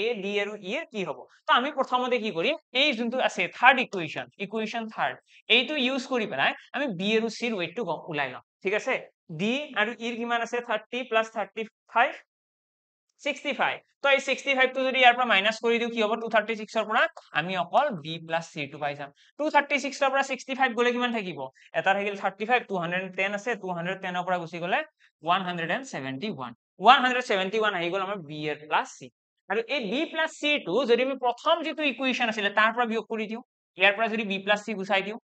এ ডি আৰু ই e কি হব তো আমি প্ৰথমতে কি কৰিম এই যোনটো আছে থাৰ্ড ইকুৱেশ্যন ইকুৱেশ্যন থাৰ্ড এইটো ইউজ কৰি পেলাই আমি বি আৰু চিৰ ৱেটটো গম ওলাই লওঁ ঠিক আছে ডি আৰু ইৰ e কিমান আছে থাৰ্টি প্লাছ থাৰ্টি ফাইভ 65 তো এই 65 তো যদি মাইনাস কৰি দিও কি হ'ব 236 ৰ পৰা আমি অকল b c টো পাই যাম 236 ৰ পৰা 65 গলে কিমান থাকিব এটা থাকিল 35 210 আছে 210 ৰ পৰা গুছি গলে 171 171 আহি গলে আমাৰ b c আৰু এই b c টো যদি আমি প্ৰথম যেটো ইকুৱেশ্বন আছিল তাৰ পৰা বিয়ক কৰি দিও ইয়াৰ পৰা যদি b c গুছাই দিও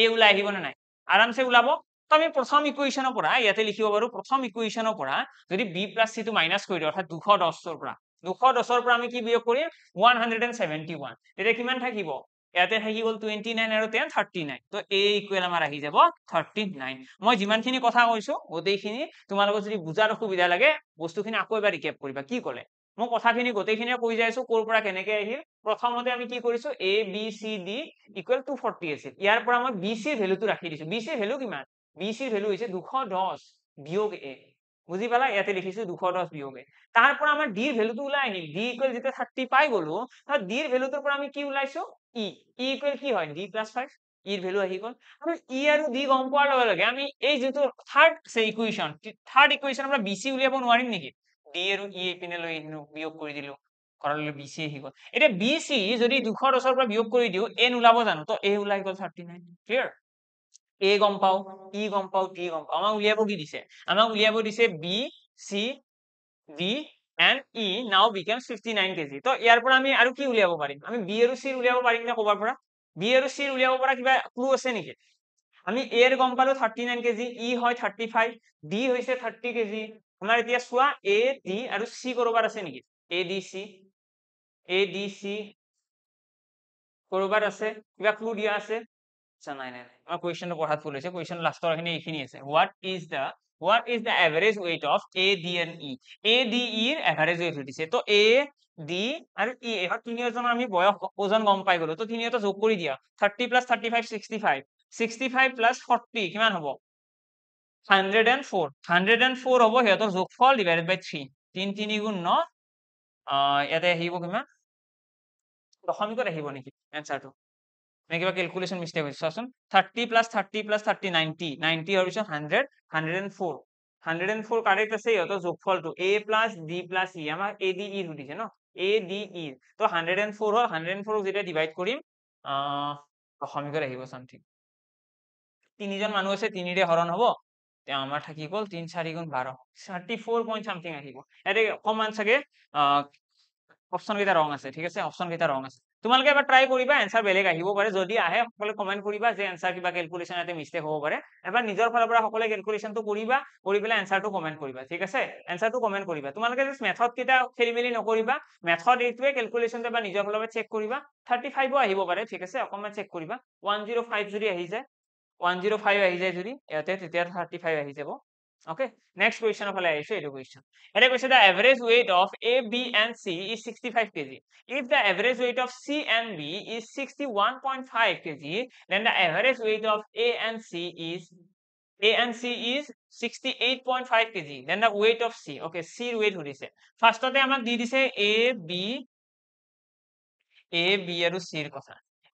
এ ওলাই আহিব নে নাই আৰামসে ওলাব আমি প্ৰথম ইকুৱেশ্যনৰ পৰা ইয়াতে লিখিব পাৰো প্ৰথম ইকুৱেশ্যনৰ পৰা যদি বি প্লাছ চিটো মাইনাছ কৰি দিওঁ অৰ্থাৎ দুশ দহৰ পৰা দুশ দহৰ পৰা আমি কি বিয়োগ কৰিম one hundred and seventy one তেতিয়া কিমান থাকিব ইয়াতে থাকি গ'ল টুৱেণ্টি নাইন আৰু টেন থাৰ্টি নাইন ত' এই ইকুৱেল আমাৰ আহি যাব থাৰ্টি নাইন মই যিমানখিনি কথা কৈছো গোটেইখিনি তোমালোকৰ যদি বুজাৰ অসুবিধা লাগে বস্তুখিনি আকৌ এবাৰ ৰিকেপ কৰিবা কি ক'লে মই কথাখিনি গোটেইখিনিয়ে কৈ যাইছো ক'ৰ পৰা কেনেকে আহিল প্ৰথমতে আমি কি কৰিছো A B C D equal to forty আছিল ইয়াৰ পৰা মই বি চিৰ ভেলুটো ৰাখি দিছো বি চিৰ ভেলু কিমান বিচিৰ ভেলু হৈছে দুশ দহ বিয়োগ এ বুজি পালা ইয়াতে লিখিছো দুশ দহ বিয়োগ এ তাৰ পৰা আমাৰ ডিৰ ভেলুটো ওলাই আহিল ডি ইকুৱেল যেতিয়া থাৰ্টি পাই গলো ডিৰ ভেলুটোৰ পৰা আমি কি ওলাইছো ই e। ইকুৱেল e কি হয় ডি প্লাছ ফাইভ ইৰ ভেলু আহি গল e আৰু ই আৰু ডি গম পোৱাৰ লগে লগে আমি এই যিটো থাৰ্ড ইকুৱেশ্যন থাৰ্ড ইকুৱেশ্যন আমাৰ বিচি উলিয়াব নোৱাৰিম নেকি ডি আৰু ই এইপিনে লৈ আহিলো বিয়োগ কৰি দিলো ঘৰলৈ বিচি আহি গল এতিয়া বিচি যদি দুশ দহৰ পৰা বিয়োগ কৰি দিওঁ এ ওলাব জানো তো এ ওলাই গল থাৰ্টি নাইন ক্লিয়াৰ এ গম পাওঁ ই গম পাওঁ টি গম পাওঁ আমাক উলিয়াব কি দিছে আমাক উলিয়াব দিছে B C V and E now became fifty nine KG তো ইয়াৰ পৰা আমি আৰু কি উলিয়াব পাৰিম আমি বি আৰু চিৰ উলিয়াব পাৰিম নে ক'ৰবাৰ পৰা বি আৰু চিৰ উলিয়াব পৰা কিবা ক্লু আছে নেকি আমি এ ৰ গম পালো thirty nine kg E e হয় থাৰ্টি ফাইভ ডি হৈছে থাৰ্টি কেজি আমাৰ এতিয়া চোৱা এ ডি আৰু চি ক'ৰবাৰ আছে নেকি A D C A D C ক'ৰবাত আছে কিবা ক্লু দিয়া আছে আচ্ছা নাই নাই নাই কুৱেশ্যনটো পঢ়াত ফুল হৈছে কুৱেশ্যন লাষ্টৰ খিনি এইখিনি আছে what is the what is the average weight of A D and E A D ইৰ এভাৰেজ ৱেইট সুধিছে তো এ ডি আৰু ই e, এখন তিনিওজন আমি বয়স ওজন গম পাই গলো তো তিনিওটো যোগ কৰি দিয়া thirty plus thirty five sixty five sixty কিমান হ'ব hundred and four hundred and four হ'ব সিহঁতৰ যোগ ফল ডিভাইডেড বাই থ্ৰী তিনি তিনি গুণ ন ইয়াতে আহিব কিমান দশমিকত আহিব নেকি এনচাৰটো কিবা কেলকুলেশ্যন মিষ্টেক হৈছে চাওকচোন thirty plus thirty plus thirty ninety ninety হোৱাৰ পিছত hundred hundred and four hundred and four correct আছে সিহঁতৰ যোগফলটো A plus D plus E আমাৰ এ ডি ই সুধিছে ন এ ডি ই ত' হাণ্ড্ৰেড এণ্ড ফ'ৰ হয় হাণ্ড্ৰেড এণ্ড ফ'ৰক যেতিয়া ডিভাইড কৰিম দশমিকত আহিব চামথিং তিনিজন মানুহ আছে তিনিৰে হৰণ হ'ব তেওঁ আমাৰ থাকি গ'ল তিনি চাৰি গুণ বাৰ থাৰ্টি ফ'ৰ পইণ্ট চামথিং আহিব ইয়াতে অকণমান চাগে অপশ্যনকেইটা ৰং আছে ঠিক আছে অপশ্যনকেইটা ৰং আছে তোমালোকে এবাৰ ট্ৰাই কৰিবা এনচাৰ বেলেগ আহিব পাৰে যদি আহে সকলোৱে কমেণ্ট কৰিবা যে এনচাৰ কিবা কেলকুলেশ্যন ইয়াতে মিষ্টেক হ'ব পাৰে এবাৰ নিজৰ ফালৰ পৰা সকলোৱে কেলকুলেশ্যনটো কৰিবা কৰি পেলাই এনচাৰটো কমেণ্ট কৰিবা ঠিক আছে এনচাৰটো কমেণ্ট কৰিবা তোমালোকে জাষ্ট মেথডকেইটা খেলি মেলি নকৰিবা মেথড এইটোৱে কেলকুলেশ্যনটো এবাৰ নিজৰ ফালৰ পৰা চেক কৰিবা থাৰ্টি ফাইভো আহিব পাৰে ঠিক আছে অকণমান চেক কৰিবা ওৱান জিৰ' ফাইভ যদি আহি যায় ওৱান জিৰ' ফাইভ আহি যায় যদি ইয়াতে তেতিয়া থাৰ্টি ফাইভ আহি যাব Okay. Next question of a issue question. And question the average weight of A, B, and C is 65 kg. If the average weight of C and B is 61.5 kg, then the average weight of A and C is A and C is 68.5 kg. Then the weight of C. Okay, C weight who is First of the amount did say A, B, A, B, and C.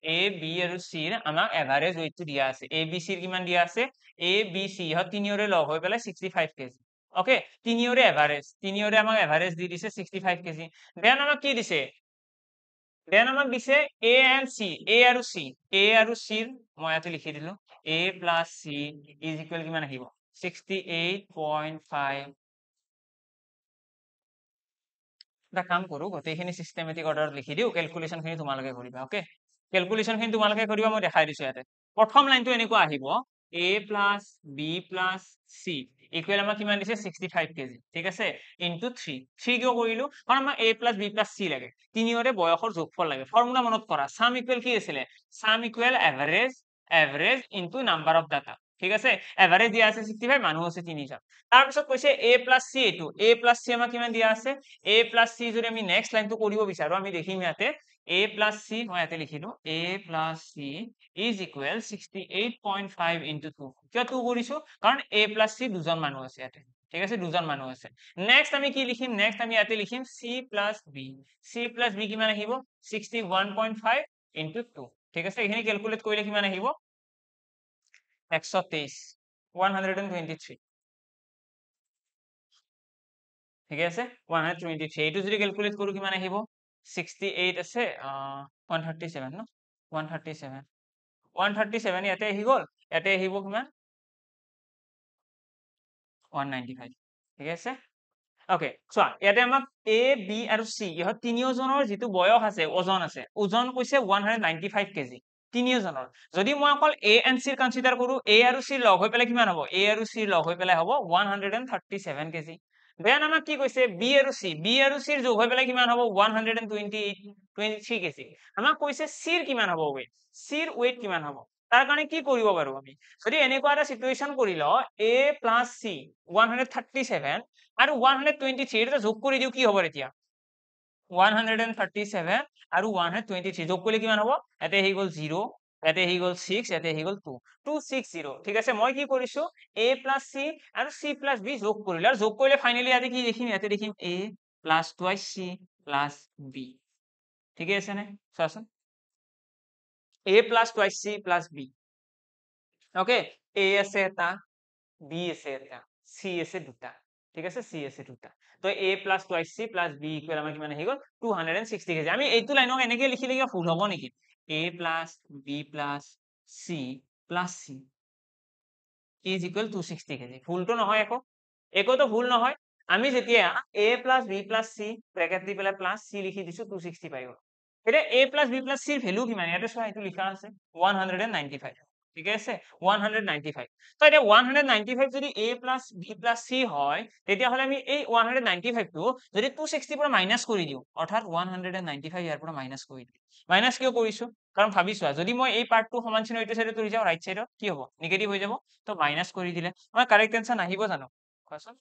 A, B আৰু C ৰ আমাক average ওয়েটটো দিয়া আছে A, B, C ৰ কিমান দিয়া আছে A, B, C হ তিনিওৰে লগ হৈ পেলাই 65 কেজি ওকে তিনিওৰে এভাৰেজ তিনিওৰে আমাক এভাৰেজ দি দিছে 65 কেজি দেন আমাক কি দিছে দেন আমাক দিছে A এণ্ড C A আৰু C A আৰু C ৰ মই ইয়াতে লিখি দিলো A C ইজ ইকুৱেল কিমান আহিব 68.5 এটা কাম কৰোঁ গোটেইখিনি চিষ্টেমেটিক অৰ্ডাৰ লিখি দিওঁ কেলকুলেশ্যনখিনি তোমালোকে কৰিবা অ'কে কেলকুলেশ্যন খিনি তোমালোকে কৰিবা মই দেখাই দিছো ইয়াতে প্ৰথম লাইনটো এনেকুৱা আহিব A plus B plus C equal আমাক কিমান দিছে ছিক্সটি ফাইভ কেজি ঠিক আছে ইনটু থ্ৰী থ্ৰী কিয় কৰিলোঁ কাৰণ আমাক A plus B plus C লাগে তিনিওৰে বয়সৰ যোগফল লাগে ফৰ্মুলা মনত কৰা চাম ইকুৱেল কি আছিলে sum equal average average into number of data ঠিক আছে এভাৰেজ দিয়া আছে ছিক্সটি ফাইভ মানুহ আছে তিনিজন তাৰপিছত কৈছে এ প্লাছ চি এইটো এ প্লাছ চি আমাক কিমান দিয়া আছে এ প্লাছ চি যদি আমি নেক্সট লাইনটো কৰিব বিচাৰোঁ আমি দেখিম ইয়াতে a plus c মই এতে লিখিলো a plus c is equal 68.5 into 2 কিয় 2 কৰিছো কাৰণ a plus c দুজন মানুহ আছে এতে ঠিক আছে দুজন মানুহ আছে নেক্সট আমি কি লিখিম নেক্সট আমি এতে লিখিম c plus b c plus b কিমান আহিব 61.5 into 2 ঠিক আছে এখানে ক্যালকুলেট কইলে কিমান আহিব 123 ঠিক আছে 123 এটো যদি ক্যালকুলেট কৰো কিমান আহিব 68 আছে 137 ন 137 137 ইয়াতে আহি গল ইয়াতে আহিব কিমান 195 ঠিক আছে ওকে সো ইয়াতে আমাক এ বি আৰু সি ইহ বয়স আছে ওজন আছে ওজন কৈছে 195 কেজি তিনিজনৰ যদি মই অকল এ এন সি কনসিডাৰ কৰো এ আৰু সি লগ হৈ পেলাই কিমান হ'ব এ আৰু সি লগ হৈ পেলাই হ'ব 137 কেজি বেয়া নামাক কি কৈছে বি আৰু সি বি আৰু সিৰ যোগ হৈ কিমান হ'ব one hundred and twenty eight twenty three কে আমাক কৈছে চিৰ কিমান হ'ব ৱেইট চিৰ ৱেইট কিমান হ'ব তাৰ কাৰণে কি কৰিব পাৰো আমি যদি এনেকুৱা এটা চিটুৱেশ্যন কৰি লওঁ A plus C one hundred thirty seven আৰু ওৱান হাণ্ড্ৰেড টুৱেণ্টি থ্ৰী এটা যোগ কৰি দিওঁ কি হ'ব এতিয়া one hundred and thirty seven আৰু ওৱান হাণ্ড্ৰেড টুৱেণ্টি থ্ৰী যোগ কৰিলে কিমান হ'ব ইয়াতে আহি গ'ল জিৰ' ইয়াতে হি গল 6 ইয়াতে হি গল 2 260 ঠিক আছে মই কি কৰিছো এ a c আৰু c বি যোগ কৰিলে আৰু যোগ কৰিলে ফাইনালি ইয়াতে কি দেখিম ইয়াতে দেখিম a 2c b ঠিক আছে নে সাসন a 2c b okay a আছে এটা বি আছে এটা c আছে দুটা ঠিক আছে c আছে দুটা তো এ a 2c বি ইকুৱেল আমাৰ কিমান হি গল 260 কেজি আমি এইটো লাইনক এনেকে লিখি লিখি ফুল হ'ব নেকি a plus b plus c plus c is equal to 60 kg full to nahoy eko eko to full nahoy ami jetia a plus b plus c bracket di pela plus c likhi disu 260 paibo eta a plus b plus c value ki mane eta so aitu likha ase 195 ঠিক আছে 195 তো এটা 195 যদি a plus b plus c হয় তেতিয়া হলে আমি এই 195 টো যদি 260 পৰা মাইনাস কৰি দিও অৰ্থাৎ 195 ইয়াৰ পৰা মাইনাস কৰি দিও মাইনাস কিয় কৰিছো কাৰণ ভাবিছো যদি মই এই পাৰ্ট টো সমান চিহ্ন এইটো সাইডে তুলি যাও ৰাইট সাইডে কি হ'ব নেগেটিভ হৈ যাব তো মাইনাস কৰি দিলে আমাৰ কৰেক্ট আনসাৰ আহিব জানো কোৱাচন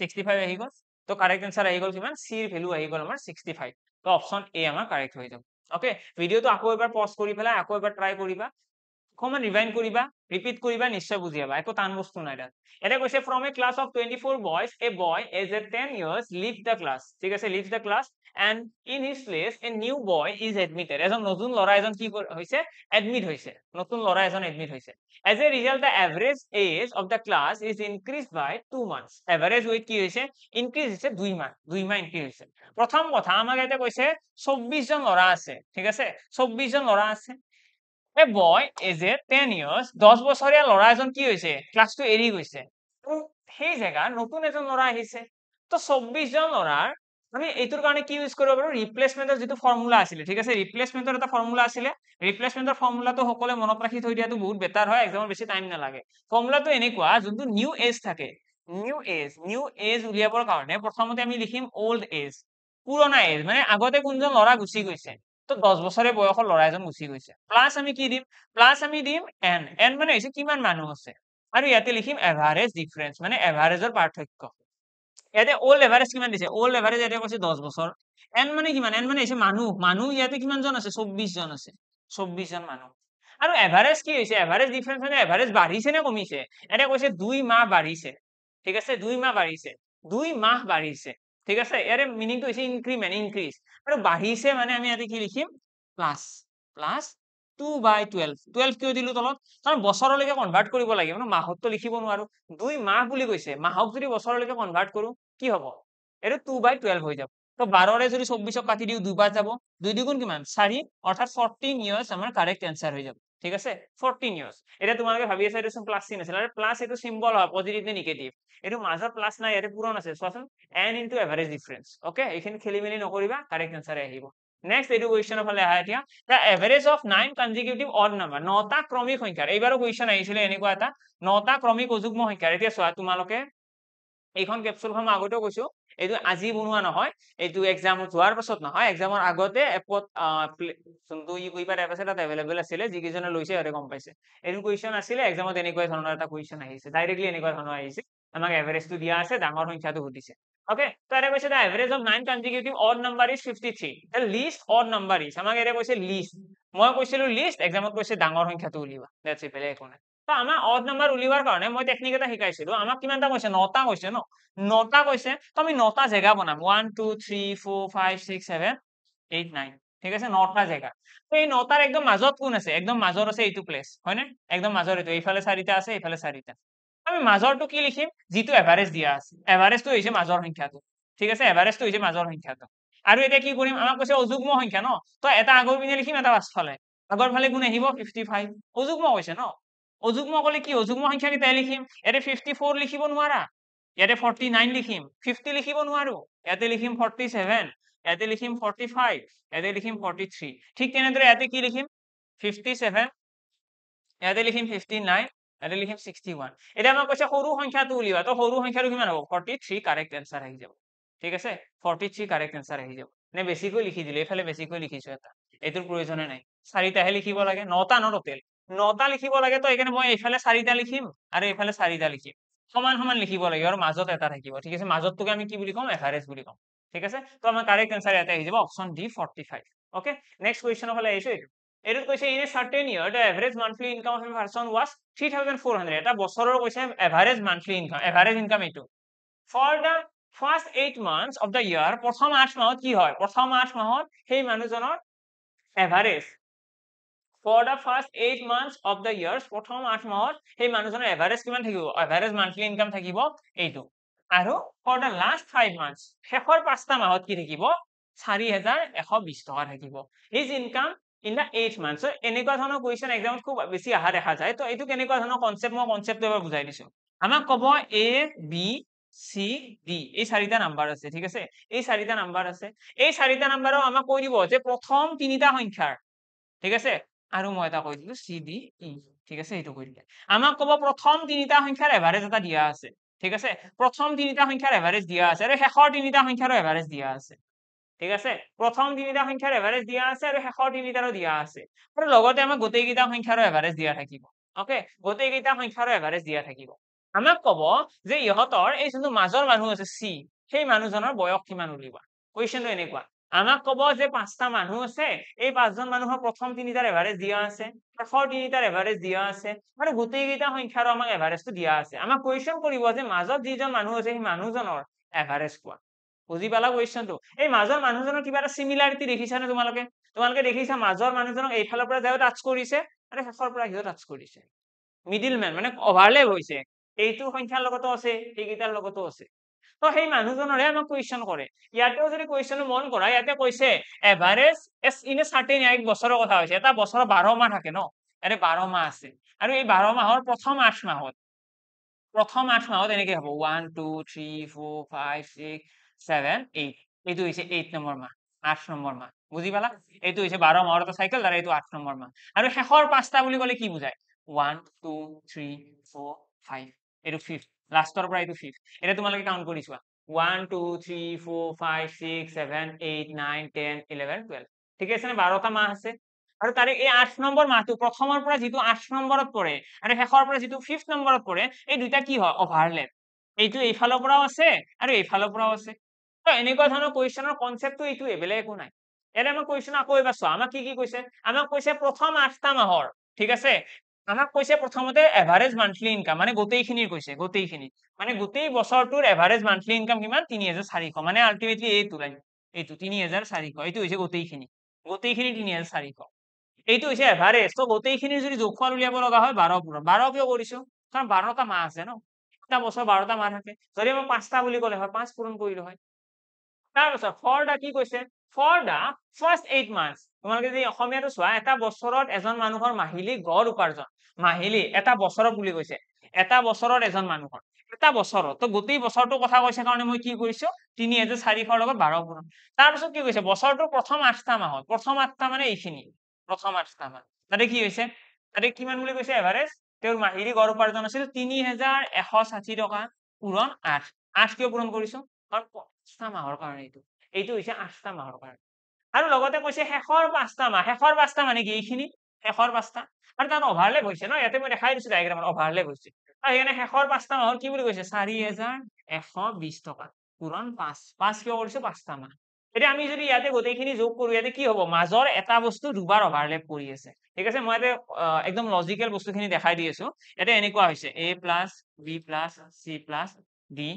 65 আহি গ'ল তো কৰেক্ট আনসাৰ আহি গ'ল কিমান c ৰ ভ্যালু আহি গ'ল আমাৰ 65 তো অপচন a আমাৰ কৰেক্ট হৈ যাব ওকে ভিডিওটো আকৌ এবাৰ পজ কৰি পেলাই আকৌ এবাৰ ট্ৰাই কৰিবা অকণমান ৰিভাইন কৰিবা ৰিপিট কৰিবা নিশ্চয় বুজি পাবা একো টান বস্তু নাই তাত এটা কৈছে from a class of twenty four boys a boy age a ten years leave the class ঠিক আছে leave the class and in his place a new boy is admitted এজন নতুন ল'ৰা এজন কি হৈছে এডমিট হৈছে নতুন ল'ৰা এজন এডমিট হৈছে as a result the average age of the class is increase by two month average weight কি হৈছে ইনক্ৰিজ হৈছে দুই মাহ দুই মাহ ইনক্ৰিজ হৈছে প্ৰথম কথা আমাক ইয়াতে কৈছে চৌব্বিছজন ল'ৰা আছে ঠিক আছে চৌব্বিছজন ল'ৰা আছে a boy age a ten years দশ বছরের লড়া এজন কি হয়েছে ক্লাস টু এরি গেছে তো সেই জায়গা নতুন এজন লড়া আছে তো চব্বিশ জন লড়ার আমি এইটার কারণে কি ইউজ করবো রিপ্লেসমেন্টের যে ফর্মুলা আসে ঠিক আছে রিপ্লেসমেন্টের একটা ফর্মুলা আসে রিপ্লেসমেন্টের ফর্মুলা তো সকলে মনত রাখি থাকে দিয়াটো বহুত বেটার হয় একজামের বেশি টাইম নালাগে ফর্মুলা তো এনেকা যদি নিউ এজ থাকে নিউ এজ নিউ এজ উলিয়াবর কারণে প্রথমতে আমি লিখিম ওল্ড এজ পুরোনা এজ মানে আগতে কোনজন লড়া গুছি গৈছে তো দশ বছরের বয়স লড়া এজন গুচি গৈছে প্লাস আমি কি দিম প্লাস আমি দিম এন এন মানে হয়েছে কি মানুষ আছে আৰু ইয়াতে লিখিম এভাৰেজ ডিফাৰেন্স মানে এভাৰেজৰ পাৰ্থক্য ইয়াতে ওল্ড এভাৰেজ কিমান দিছে ওল্ড এভাৰেজ ইয়াতে কৈছে দহ বছৰ এন মানে কিমান এন মানে হৈছে মানুহ মানুহ ইয়াতে কিমান জন আছে চব্বিশ জন আছে চব্বিশ জন মানুহ আৰু এভাৰেজ কি হৈছে এভাৰেজ ডিফাৰেন্স মানে এভাৰেজ বাড়িছে না কমিছে এটা কৈছে দুই মাহ বাঢ়িছে ঠিক আছে দুই মাহ বাঢ়িছে দুই মাহ বাঢ়িছে ঠিক আছে ইয়াৰে মিনিংটো হৈছে ইনক্ৰিমেণ্ট ইনক্ৰিজ আৰু বাঢ়িছে মানে আমি ইয়াতে কি লিখিম plus plus two by twelve twelve কিয় দিলোঁ তলত কাৰণ বছৰলৈকে কনভাৰ্ট কৰিব লাগে মানে মাহততো লিখিব নোৱাৰোঁ দুই মাহ বুলি কৈছে মাহক যদি বছৰলৈকে কনভাৰ্ট কৰোঁ কি হ'ব এইটো টু বাই টুৱেল্ভ হৈ যাব তো বাৰৰে যদি চৌব্বিছক কাটি দিওঁ দুবাৰ যাব দুই দুগুণ কিমান চাৰি অৰ্থাৎ ফৰ্টিন ইয়াৰ্ছ আমাৰ কাৰেক্ট এনচাৰ হৈ যাব ঠিক আছে 14 ইয়াৰ্স এটা তোমালোকে ভাবি আছে এটো প্লাস সিন আছে আৰু প্লাস এটো সিম্বল হয় পজিটিভ নে নেগেটিভ এটো মাজৰ প্লাস নাই এটো পূৰণ আছে সোৱাচন N into average difference okay এখন খেলি মেলি নকৰিবা কৰেক্ট আনসাৰ আহিব নেক্সট এইটো কুৱেশ্যনৰ ফালে আহা এতিয়া the average of nine consecutive odd number নটা ক্ৰমিক সংখ্যা এইবাৰ কোৱেশ্চন আহিছিল এনেকুৱা এটা নটা ক্ৰমিক অযুগ্ম সংখ্যা এতিয়া চোৱা তোমালোকে এইখন কেপচুলখন মই আগতেও কৈছোঁ এইটো আজি বনোৱা নহয় এইটো এক্সাম যোৱাৰ পাছত নহয় এক্সামৰ আগতে এপত যোনটো ই কৰিব এপ আছে তাত এভেলেবল আছিলে যিকেইজনে লৈছে সিহঁতে গম পাইছে এইটো কুৱেশ্যন আছিলে এক্সামত এনেকুৱা ধৰণৰ এটা কুৱেশ্যন আহিছে ডাইৰেক্টলি এনেকুৱা ধৰণৰ আহিছে আমাক এভাৰেজটো দিয়া আছে ডাঙৰ সংখ্যাটো সুধিছে অকে তাৰে কৈছে the average of nine consecutive odd number is fifty three least odd number is আমাক এতিয়া কৈছে লিষ্ট মই কৈছিলোঁ লিষ্ট এক্সামত কৈছে ডাঙৰ সংখ্যাটো উলিবা ডেটছ ইফেলে একো নাই তো আমাৰ অড নাম্বাৰ উলিওৱাৰ কাৰণে মই টেকনিক এটা শিকাইছিলো আমাক কিমানটা কৈছে নটা কৈছে ন নটা কৈছে তো আমি নটা জেগা বনাম one two three four five six seven eight nine ঠিক আছে নটা জেগা তো এই নটাৰ একদম মাজত কোন আছে একদম মাজৰ আছে এইটো প্লেচ হয়নে একদম মাজৰ এইটো এইফালে চাৰিটা আছে এইফালে চাৰিটা আমি মাজৰটো কি লিখিম যিটো এভাৰেজ দিয়া আছে এভাৰেজটো হৈছে মাজৰ সংখ্যাটো ঠিক আছে এভাৰেজটো হৈছে মাজৰ সংখ্যাটো আৰু এতিয়া কি কৰিম আমাক কৈছে অযুগ্ম সংখ্যা ন তো এটা আগৰ পিনে লিখিম এটা পাছফালে আগৰফালে কোনে আহিব ফিফটি ফাইভ অযুগ্ম কৈছে ন অযুগ্ম কলে কি অযুগ্ম সংখ্যা কেইটা লিখিম ইয়াতে ফিফটি ফ'ৰ লিখিব নোৱাৰা ইয়াতে ফৰ্টি নাইন লিখিম ফিফটি লিখিব নোৱাৰো ইয়াতে লিখিম ফৰ্টি ছেভেন ইয়াতে লিখিম ফৰ্টি ফাইভ ইয়াতে লিখিম ফৰ্টি থ্ৰী ঠিক তেনেদৰে ইয়াতে কি লিখিম ফিফটি ছেভেন ইয়াতে লিখিম ফিফটি নাইন ইয়াতে লিখিম ছিক্সটি ওৱান এতিয়া আমাক কৈছে সৰু সংখ্যাটো উলিওৱা তো সৰু সংখ্যাটো কিমান হ'ব ফৰ্টি থ্ৰী কাৰেক্ট এনচাৰ আহি যাব ঠিক আছে ফৰ্টি থ্ৰী কাৰেক্ট এনচাৰ আহি যাব নে বেছিকৈ লিখি দিলোঁ এইফালে বেছিকৈ লিখিছো এটা এইটোৰ প্ৰয়োজনে নাই চাৰিটাহে লিখিব লাগে নটা ন টোটেল নটা লিখিব লাগে তো সেইকাৰণে মই এইফালে চাৰিটা লিখিম আৰু এইফালে চাৰিটা লিখিম সমান সমান লিখিব লাগিব আৰু মাজত এটা থাকিব ঠিক আছে মাজতটোকে আমি কি বুলি ক'ম এভাৰেজ বুলি ক'ম ঠিক আছে তো আমাৰ কাৰেক্ট এনচাৰ ইয়াতে আহি যাব option D forty five okay next কুৱেশ্যনৰ ফালে আহিছো এইটো এইটোত কৈছে in a certain year average monthly income of a person was three thousand four hundred এটা বছৰৰ কৈছে average monthly income average income এইটো for the first eight months of the year প্ৰথম আঠ মাহত কি হয় প্ৰথম আঠ মাহত সেই মানুহজনৰ average for the first eight month of the year প্ৰথম আঠ মাহত সেই মানুহজনৰ এভাৰেজ কিমান থাকিব এভাৰেজ মান্থলি ইনকাম থাকিব এইটো আৰু for the last five month শেষৰ পাঁচটা মাহত কি থাকিব চাৰি হেজাৰ এশ বিশ টকা থাকিব is income in the eight month এনেকুৱা ধৰণৰ কুৱেশ্যন একজামত খুব বেছি অহা দেখা যায় তো এইটো কেনেকুৱা ধৰণৰ কনচেপ্ট মই কনচেপ্ট এবাৰ বুজাই দিছো আমাক ক'ব এ বি চি ডি এই চাৰিটা নাম্বাৰ আছে ঠিক আছে এই চাৰিটা নাম্বাৰ আছে এই চাৰিটা নাম্বাৰক আমাক কৈ দিব যে প্ৰথম তিনিটা সংখ্যাৰ ঠিক আছে আৰু মই এটা কৈ দিলো চি ডি ই ঠিক আছে এইটো কৈ দিলে আমাক কব প্ৰথম তিনিটা সংখ্যাৰ এভাৰেজ এটা দিয়া আছে ঠিক আছে প্ৰথম তিনিটা সংখ্যাৰ এভাৰেজ দিয়া আছে আৰু শেষৰ তিনিটা সংখ্যাৰো এভাৰেজ দিয়া আছে ঠিক আছে প্ৰথম তিনিটা সংখ্যাৰ এভাৰেজ দিয়া আছে আৰু শেষৰ তিনিটাৰো দিয়া আছে আৰু লগতে আমাক গোটেইকেইটা সংখ্যাৰো এভাৰেজ দিয়া থাকিব অকে গোটেইকেইটা সংখ্যাৰো এভাৰেজ দিয়া থাকিব আমাক কব যে ইহঁতৰ এই যোনটো মাজৰ মানুহ আছে চি সেই মানুহজনৰ বয়স কিমান উলিওৱা কুৱেশ্যনটো এনেকুৱা আমাক কব যে পাঁচটা মানুহ আছে এই পাঁচজন মানুহৰ প্ৰথম তিনিটাৰ এভাৰেজ দিয়া আছে শেষৰ তিনিটাৰ এভাৰেজ দিয়া আছে মানে গোটেইকেইটা সংখ্যাৰো আমাক এভাৰেজটো দিয়া আছে আমাক কুৱেশ্যন কৰিব যে মাজত যিজন মানুহ আছে সেই মানুহজনৰ এভাৰেজ কোৱা বুজি পালা কুৱেশ্যনটো এই মাজৰ মানুহজনৰ কিবা এটা চিমিলাৰিটি দেখিছানে তোমালোকে তোমালোকে দেখিছা মাজৰ মানুহজনক এইফালৰ পৰা যায় টাচ কৰিছে আৰু শেষৰ পৰা সিও টাচ কৰিছে মিডিল মেন মানে অভাৰলেপ হৈছে এইটো সংখ্যাৰ লগতো আছে সেইকেইটাৰ লগতো আছে তো সেই মানুহজনৰে আমাক কুৱেশ্যন কৰে ইয়াতেও যদি কুৱেশ্যন মন কৰা ইয়াতে কৈছে এভাৰেজ ইন এ চাৰ্টেন এক বছৰৰ কথা হৈছে এটা বছৰত বাৰ মাহ থাকে ন এনে বাৰ মাহ আছে আৰু এই বাৰ মাহৰ প্ৰথম আঠ মাহত প্ৰথম আঠ মাহত এনেকে হ'ব one two three four five six seven eight এইটো হৈছে এইট নম্বৰ মাহ আঠ নম্বৰ মাহ বুজি পালা এইটো হৈছে বাৰ মাহৰ এটা চাইকেল দ্বাৰা এইটো আঠ নম্বৰ মাহ আৰু শেষৰ পাঁচটা বুলি ক'লে কি বুজায় one two three four five এইটো ফিফ্থ লাষ্টৰ পৰা এইটো ফিফ্থ এতিয়া তোমালোকে কাউণ্ট কৰি চোৱা one two three four five six seven eight nine ten eleven twelve ঠিক আছেনে বাৰটা মাহ আছে আৰু তাৰে এই আঠ নম্বৰ মাহটো প্ৰথমৰ পৰা যিটো আঠ নম্বৰত পৰে আৰু শেষৰ পৰা যিটো ফিফ্থ নম্বৰত পৰে এই দুইটা কি হয় অভাৰলেপ এইটো এইফালৰ পৰাও আছে আৰু এইফালৰ পৰাও আছে এনেকুৱা ধৰণৰ কুৱেশ্যনৰ কনচেপ্টটো এইটো এইবেলেগ একো নাই এতিয়া আমাৰ কুৱেশ্যন আকৌ এইবাৰ চোৱা আমাক কি কি কৈছে আমাক কৈছে প্ৰথম আঠটা মাহৰ ঠিক আছে আমাক কৈছে প্ৰথমতে এভাৰেজ মান্থলি ইনকাম মানে গোটেইখিনিৰ কৈছে গোটেইখিনি মানে গোটেই বছৰটোৰ এভাৰেজ মান্থলি ইনকাম কিমান তিনি হাজাৰ চাৰিশ মানে আল্টিমেটলি এইটো এইটো তিনি হাজাৰ চাৰিশ এইটো হৈছে গোটেইখিনি গোটেইখিনি তিনি হাজাৰ চাৰিশ এইটো হৈছে এভাৰেজ তো গোটেইখিনি যদি জোখোৱাল উলিয়াব লগা হয় বাৰ পোন্ধৰ বাৰ কিয় কৰিছো কাৰণ বাৰটা মাহ আছে ন এটা বছৰ বাৰটা মাহ থাকে যদি আমাৰ পাঁচটা বুলি ক'লে হয় পাঁচ পূৰণ কৰিলো হয় তাৰপাছত ফৰ দা কি কৈছে for the first 8 months তোমালোকে যদি অসমীয়াটো চোৱা এটা বছৰত এজন মানুহৰ মাহিলী গড় উপাৰ্জন মাহিলী এটা বছৰত বুলি কৈছে এটা বছৰত এজন মানুহৰ এটা বছৰত ত' গোটেই বছৰটোৰ কথা কৈছে কাৰণে মই কি কৰিছোঁ তিনি হাজাৰ চাৰিশৰ লগত বাৰ পূৰণ তাৰপিছত কি কৈছে বছৰটোৰ প্ৰথম আঠটা মাহত প্ৰথম আঠটা মানে এইখিনি প্ৰথম আঠটা মাহ তাতে কি হৈছে তাতে কিমান বুলি কৈছে এভাৰেজ তেওঁৰ মাহিলী গড় উপাৰ্জন আছিল তিনি হাজাৰ এশ ষাঠি টকা পূৰণ আঠ আঠ কিয় পূৰণ কৰিছোঁ কাৰণ পঁচিছটা মাহৰ কাৰণে এইটো এইটো হৈছে আঠটা মাহৰ কাৰণে আৰু লগতে কৈছে শেষৰ পাঁচটা মাহ শেষৰ পাঁচটা মানে কি এইখিনি শেষৰ পাঁচটা আৰু তাত অভাৰলেভ হৈছে ন ইয়াতে মই দেখাই দিছো ডায়েগ্ৰামত অভাৰলেভ হৈছে আৰু সেইকাৰণে শেষৰ পাঁচটা মাহৰ কি বুলি কৈছে চাৰি টকা পূৰণ পাঁচ পাঁচ কিয় কৰিছো পাঁচটা মাহ এতিয়া আমি যদি ইয়াতে গোটেইখিনি যোগ কৰো ইয়াতে কি হ'ব মাজৰ এটা বস্তু দুবাৰ অভাৰলেভ কৰি আছে ঠিক আছে মই ইয়াতে একদম লজিকেল বস্তুখিনি দেখাই দি আছো ইয়াতে এনেকুৱা হৈছে A plus B plus C plus D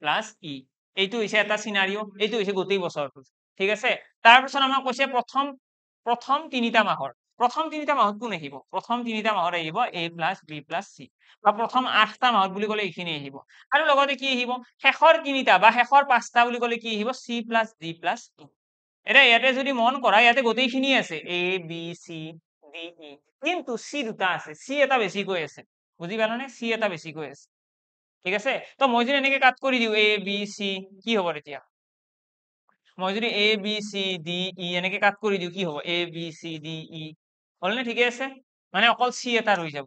plus E এইটো হৈছে এটা সিনাৰিও এইটো হৈছে গোটেই বছৰটো ঠিক আছে তাৰপিছত আমাক কৈছে প্ৰথম প্ৰথম তিনিটা মাহৰ প্ৰথম তিনিটা মাহত কোন আহিব প্ৰথম তিনিটা মাহৰ আহিব এ প্লাছ বি বা প্ৰথম আঠটা মাহত বুলি ক'লে এইখিনি আহিব আৰু লগতে কি আহিব শেষৰ তিনিটা বা শেষৰ পাঁচটা বুলি ক'লে কি আহিব C plus D plus two এতিয়া ইয়াতে যদি মন কৰা ইয়াতে গোটেইখিনি আছে A B C D E কিন্তু চি দুটা আছে চি এটা বেছিকৈ আছে বুজি পালা নে চি এটা বেছিকৈ আছে ঠিক আছে তো মই যদি এনেকে কাট কৰি দিওঁ এ বি চি কি হ'ব তেতিয়া মই যদি A B C D E এনেকে কাট কৰি দিওঁ কি হ'ব A B C D E হ'লনে ঠিকে আছে মানে অকল চি এটা ৰৈ যাব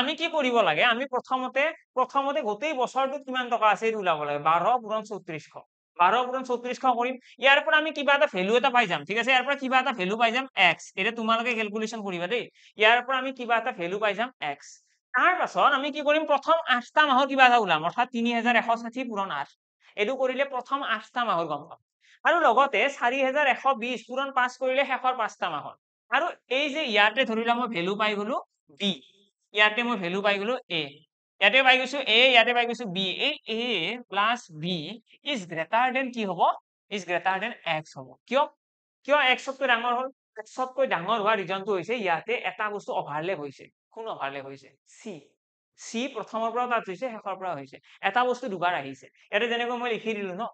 আমি কি কৰিব লাগে আমি প্ৰথমতে প্ৰথমতে গোটেই বছৰটোত কিমান টকা আছে এইটো ওলাব লাগে বাৰ পূৰণ চৌত্ৰিছশ বাৰ পূৰণ চৌত্ৰিছশ কৰিম ইয়াৰ পৰা আমি কিবা এটা ভেলু এটা পাই যাম ঠিক আছে ইয়াৰ পৰা কিবা এটা ভেলু পাই যাম এক্স এতিয়া তোমালোকে কেলকুলেশ্যন কৰিবা দেই ইয়াৰ পৰা আমি কিবা এটা ভেলু পাই যাম এক্স তাৰ পাছত আমি কি কৰিম প্ৰথম আঠটা মাহৰ কিবা এটা ওলাম অৰ্থাৎ তিনি হাজাৰ এশ ষাঠি পূৰণ আঠ এইটো কৰিলে প্ৰথম আঠটা মাহৰ গম পাম আৰু লগতে চাৰি হাজাৰ এশ বিশ পূৰণ পাঁচ কৰিলে শেষৰ পাঁচটা মাহৰ আৰু এই যে ইয়াতে ধৰি লওক মই ভেলু পাই গলো বি ইয়াতে মই ভেলু পাই গলো এ ইয়াতে পাই গৈছো এ ইয়াতে পাই গৈছো বি এই A plus B is greater than কি হব ইজ গ্ৰেটাৰ দেন এক্স হব কিয় কিয় এক্সতকৈ ডাঙৰ হল এক্সতকৈ ডাঙৰ হোৱা ৰিজনটো হৈছে ইয়াতে এটা বস্তু অভাৰলেভ হৈছে কোন অভাৰলে হৈছে চি চি প্ৰথমৰ পৰা তাত হৈছে শেষৰ পৰা হৈছে এটা বস্তু দুবাৰ আহিছে ইয়াতে যেনেকৈ মই লিখি দিলো ন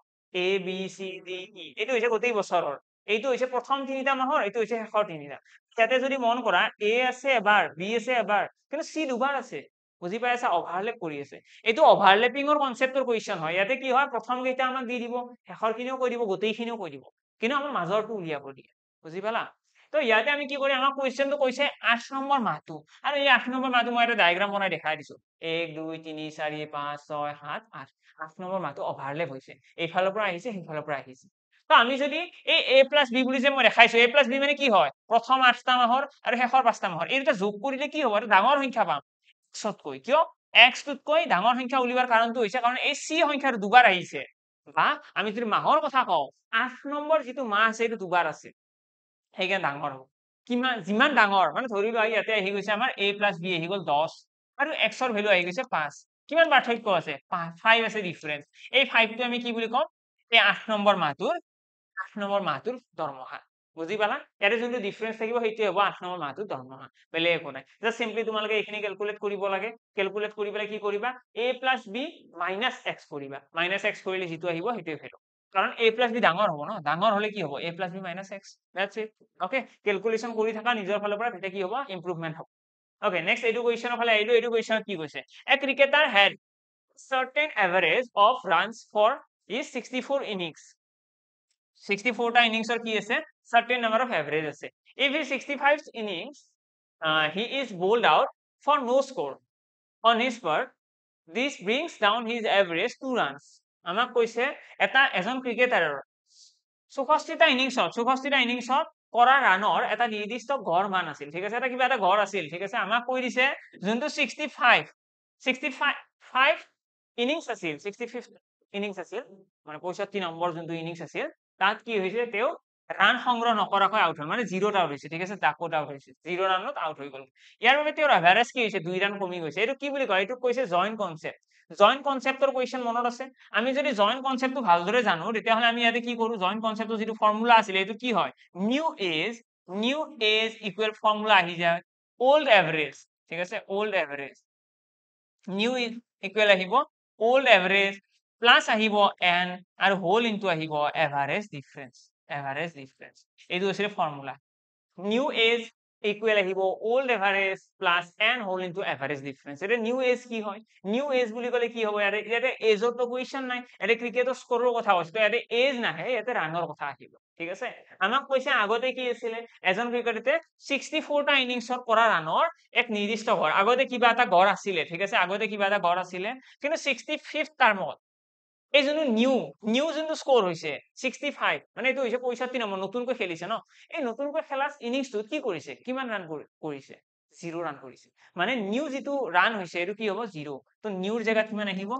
A B C D E এইটো হৈছে গোটেই বছৰৰ এইটো হৈছে প্ৰথম তিনিটা মাহৰ এইটো হৈছে শেষৰ তিনিটা ইয়াতে যদি মন কৰা এ আছে এবাৰ বি আছে এবাৰ কিন্তু চি দুবাৰ আছে বুজি পাই আছে অভাৰলেপ কৰি আছে এইটো অভাৰলেপিঙৰ কনচেপ্টৰ কুৱেশ্যন হয় ইয়াতে কি হয় প্ৰথম কেইটা আমাক দি দিব শেষৰ খিনিও কৈ দিব গোটেইখিনিও কৈ দিব কিন্তু আমাৰ মাজৰটো উলিয়াব দিয়ে বুজি পালা তো ইয়াতে আমি কি কৰি আমাৰ কুৱেশ্যনটো কৈছে আঠ নম্বৰ মাহটো আৰু এই আঠ নম্বৰ মাহটো মই এটা ডায়েগ্ৰাম বনাই দেখাই দিছো এক দুই তিনি চাৰি পাঁচ ছয় সাত আঠ আঠ নম্বৰ মাহটো অভাৰলেপ হৈছে এইফালৰ পৰা আহিছে সেইফালৰ পৰা আহিছে তো আমি যদি এই এ প্লাছ বি বুলি যে মই দেখাইছো এ প্লাছ বি মানে কি হয় প্ৰথম আঠটা মাহৰ আৰু শেষৰ পাঁচটা মাহৰ এই দুটা যোগ কৰিলে কি হব ডাঙৰ সংখ্যা পাম এক্সতকৈ কিয় এক্সটোতকৈ ডাঙৰ সংখ্যা উলিওৱাৰ কাৰণটো হৈছে কাৰণ এই চি সংখ্যাটো দুবাৰ আহিছে বা আমি যদি মাহৰ কথা কওঁ আঠ নম্বৰ যিটো মাহ আছে সেইটো দুবাৰ আছে সেইখানে ডাঙৰ হ'ব কিমান যিমান ডাঙৰ মানে ধৰি লোৱা ইয়াতে আহি গৈছে আমাৰ এ প্লাছ বি আহি গ'ল দহ আৰু এক্সৰ ভেলু আহি গৈছে পাঁচ কিমান পাৰ্থক্য আছে ফাইভ আছে ডিফাৰেঞ্চ এই ফাইভটো আমি কি বুলি ক'ম এই আঠ নম্বৰ মাহটোৰ আঠ নম্বৰ মাহটোৰ দৰমহা বুজি পালা ইয়াতে যোনটো ডিফাৰেঞ্চ থাকিব সেইটোৱে হ'ব আঠ নম্বৰ মাহটোৰ দৰমহা বেলেগ একো নাই জাষ্ট চিম্পলি তোমালোকে এইখিনি কেলকুলেট কৰিব লাগে কেলকুলেট কৰি পেলাই কি কৰিবা A plus B minus X কৰিবা মাইনাছ এক্স কৰিলে যিটো আহিব সেইটোৱে ভেলু কারণ এ প্লাস বি ডাঙর হবো না ডাঙর হলে কি হবো A plus B minus X that's it okay calculation করে থাকা নিজের ফল এটা কি হবো ইম্প্রুভমেন্ট হবো ওকে নেক্সট এডুকেশনের ফলে এডুকেশন কি কৈছে a cricketer had certain average of runs for is sixty four innings sixty ফোরটা ইনিংসর কি আছে সার্টেন নাম্বার অফ এভারেজ আছে if is sixty five innings he is bowled out for no score on his par this brings down his average two runs আমাক কৈছে এটা এজন ক্ৰিকেটাৰৰ সুখস্থিতা ইনিংসত সুখস্থিতা ইনিংসত কৰা ৰানৰ এটা নিৰ্দিষ্ট গড় মান আছিল ঠিক আছে এটা কিবা এটা গড় আছিল ঠিক আছে আমাক কৈ দিছে যোনটো 65 Run hungry no kora koi out hoy. Mane zero out hoyse. Thikese dako out hoyse. Zero run not out hoy kono. Yar mane tiyora virus kiyeche. Two run komi hoyse. Eru ki bolikoi? Eru koi se join concept. Joint কনসেপ্টৰ question মনত আছে আমি যদি joint কনসেপ্টটো ভালদৰে জানো তেতিয়াহলে আমি ইয়াতে কি কৰো জইন কনসেপ্টৰ যিটো ফৰ্মুলা আছিলে এইটো কি হয় new age new age equal formula আহি যায় অল্ড এভাৰেজ ঠিক আছে অল্ড এভাৰেজ নিউ ইকুৱেল আহিব অল্ড এভাৰেজ প্লাছ আহিব এন আৰু হোল ইনটো আহিব এভাৰেজ ডিফাৰেঞ্চ এভাৰেজ ডিফাৰেঞ্চ এইটো হৈছিলে ফৰ্মুলা নিউ এজ ইকুৱেল আহিব অল্ড এভাৰেজ প্লাছ এন হল ইন টু এভাৰেজ ডিফাৰেঞ্চ এতিয়া নিউ কি হয় নিউ এজ বুলি ক'লে কি হ'ব ইয়াতে ইয়াতে এজৰতো কুৱেশ্যন নাই ইয়াতে ক্ৰিকেটৰ স্ক'ৰৰ কথা হৈছে তো ইয়াতে এজ নাহে ইয়াতে ৰাণৰ কথা আহিব ঠিক আছে আমাক কৈছে আগতে কি আছিলে এজন ক্ৰিকেটতে ছিক্সটি ফ'ৰটা ইনিংছৰ পৰা ৰাণৰ এক নিৰ্দিষ্ট ঘৰ আগতে কিবা এটা গড় আছিলে ঠিক আছে আগতে কিবা এটা গড় আছিলে কিন্তু ছিক্সটি ফিফ্থ টাৰ্মত এই যোনটো নিউ নিউ যোনটো স্ক'ৰ হৈছে ছিক্সটি ফাইভ মানে এইটো হৈছে পঁয়ষষ্ঠি নম্বৰ নতুনকৈ খেলিছে ন এই নতুনকৈ খেলা ইনিংছটোত কি কৰিছে কিমান ৰাণ কৰিছে জিৰ' ৰাণ কৰিছে মানে নিউ যিটো ৰাণ হৈছে এইটো কি হ'ব জিৰ' তো নিউৰ জেগাত কিমান আহিব